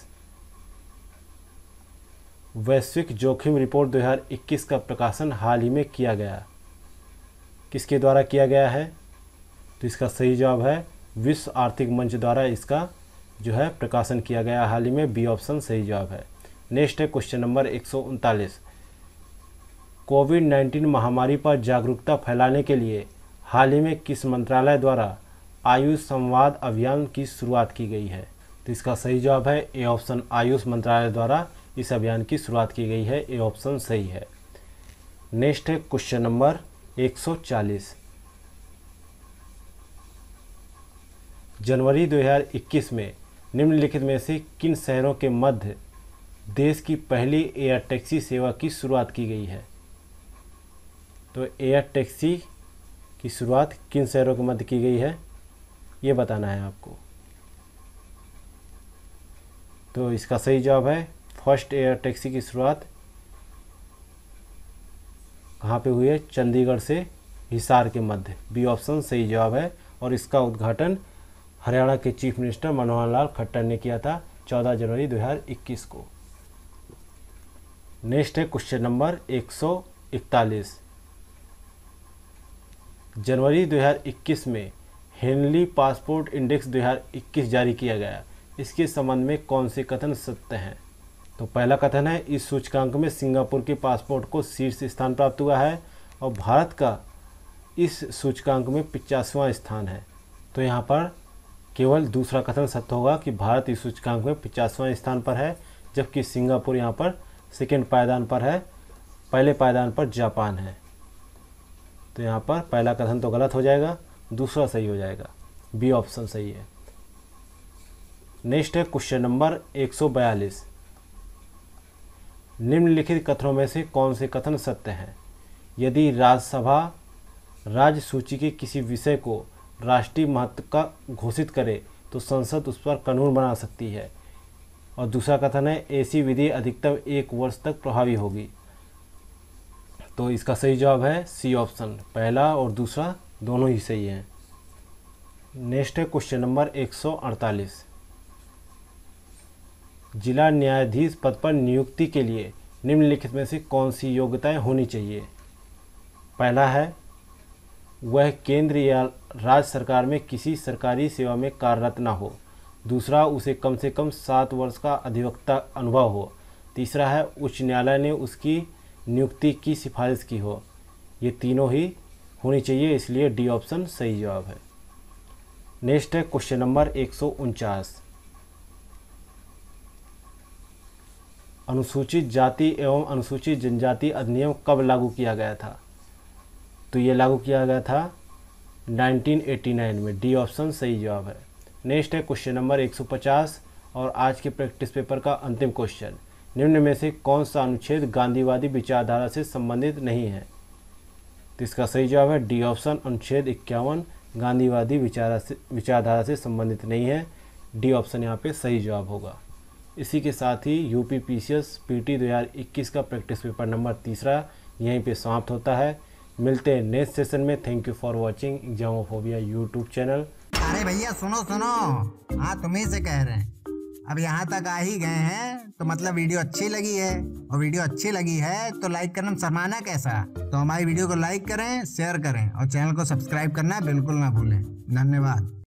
वैश्विक जोखिम रिपोर्ट 2021 का प्रकाशन हाल ही में किया गया किसके द्वारा किया गया है तो इसका सही जवाब है विश्व आर्थिक मंच द्वारा इसका जो है प्रकाशन किया गया हाल ही में बी ऑप्शन सही जवाब है नेक्स्ट है क्वेश्चन नंबर एक कोविड नाइन्टीन महामारी पर जागरूकता फैलाने के लिए हाल ही में किस मंत्रालय द्वारा आयुष संवाद अभियान की शुरुआत की गई है तो इसका सही जवाब है ए ऑप्शन आयुष मंत्रालय द्वारा इस अभियान की शुरुआत की गई है ए ऑप्शन सही है नेक्स्ट है क्वेश्चन नंबर 140 जनवरी 2021 में निम्नलिखित में से किन शहरों के मध्य देश की पहली एयर टैक्सी सेवा की शुरुआत की गई है तो एयर टैक्सी की शुरुआत किन शहरों के मध्य की गई है ये बताना है आपको तो इसका सही जवाब है फर्स्ट एयर टैक्सी की शुरुआत कहाँ पे हुई है चंडीगढ़ से हिसार के मध्य बी ऑप्शन सही जवाब है और इसका उद्घाटन हरियाणा के चीफ मिनिस्टर मनोहर लाल खट्टर ने किया था 14 जनवरी 2021 को नेक्स्ट है क्वेश्चन नंबर 141 जनवरी 2021 में हेनली पासपोर्ट इंडेक्स 2021 जारी किया गया इसके संबंध में कौन से कथन सत्य हैं तो पहला कथन है इस सूचकांक में सिंगापुर के पासपोर्ट को शीर्ष स्थान प्राप्त हुआ है और भारत का इस सूचकांक में पिचासवां स्थान है तो यहाँ पर केवल दूसरा कथन सत्य होगा कि भारत इस सूचकांक में पचासवें स्थान पर है जबकि सिंगापुर यहाँ पर सेकेंड पायदान पर है पहले पायदान पर जापान है तो यहाँ पर पहला कथन तो गलत हो जाएगा दूसरा सही हो जाएगा बी ऑप्शन सही है नेक्स्ट है क्वेश्चन नंबर 142 निम्नलिखित कथनों में से कौन से कथन सत्य हैं यदि राज्यसभा राज्य सूची के किसी विषय को राष्ट्रीय महत्व का घोषित करे तो संसद उस पर कानून बना सकती है और दूसरा कथन है ऐसी विधि अधिकतम एक वर्ष तक प्रभावी होगी तो इसका सही जवाब है सी ऑप्शन पहला और दूसरा दोनों ही सही हैं नेक्स्ट है क्वेश्चन नंबर 148 जिला न्यायाधीश पद पर नियुक्ति के लिए निम्नलिखित में से कौन सी योग्यताएं होनी चाहिए पहला है वह केंद्र या राज्य सरकार में किसी सरकारी सेवा में कार्यरत ना हो दूसरा उसे कम से कम सात वर्ष का अधिवक्ता अनुभव हो तीसरा है उच्च न्यायालय ने उसकी नियुक्ति की सिफारिश की हो ये तीनों ही होनी चाहिए इसलिए डी ऑप्शन सही जवाब है नेक्स्ट है क्वेश्चन नंबर एक अनुसूचित जाति एवं अनुसूचित जनजाति अधिनियम कब लागू किया गया था तो ये लागू किया गया था 1989 में डी ऑप्शन सही जवाब है नेक्स्ट है क्वेश्चन नंबर 150 और आज के प्रैक्टिस पेपर का अंतिम क्वेश्चन निम्न में से कौन सा अनुच्छेद गांधीवादी विचारधारा से संबंधित नहीं है तो इसका सही जवाब है डी ऑप्शन अनुच्छेद इक्यावन गांधीवादी विचारा से विचारधारा से संबंधित नहीं है डी ऑप्शन यहाँ पे सही जवाब होगा इसी के साथ ही U P P C S P T दो का प्रैक्टिस पेपर नंबर तीसरा यहीं पे समाप्त होता है मिलते हैं नेक्स्ट सेशन में thank you for watching Examophobia YouTube channel अरे भैया सुनो सुनो हाँ तुम्हें से कह रहे हैं अब यहाँ तक आ ही गए हैं तो मतलब वीडियो अच्छी लगी है और वीडियो अच्छी लगी है तो लाइक करना समाना कैसा तो हमारी वीडियो को लाइक करें शेयर करें और चैनल को सब्सक्राइब करना बिल्कुल ना भूलें धन्यवाद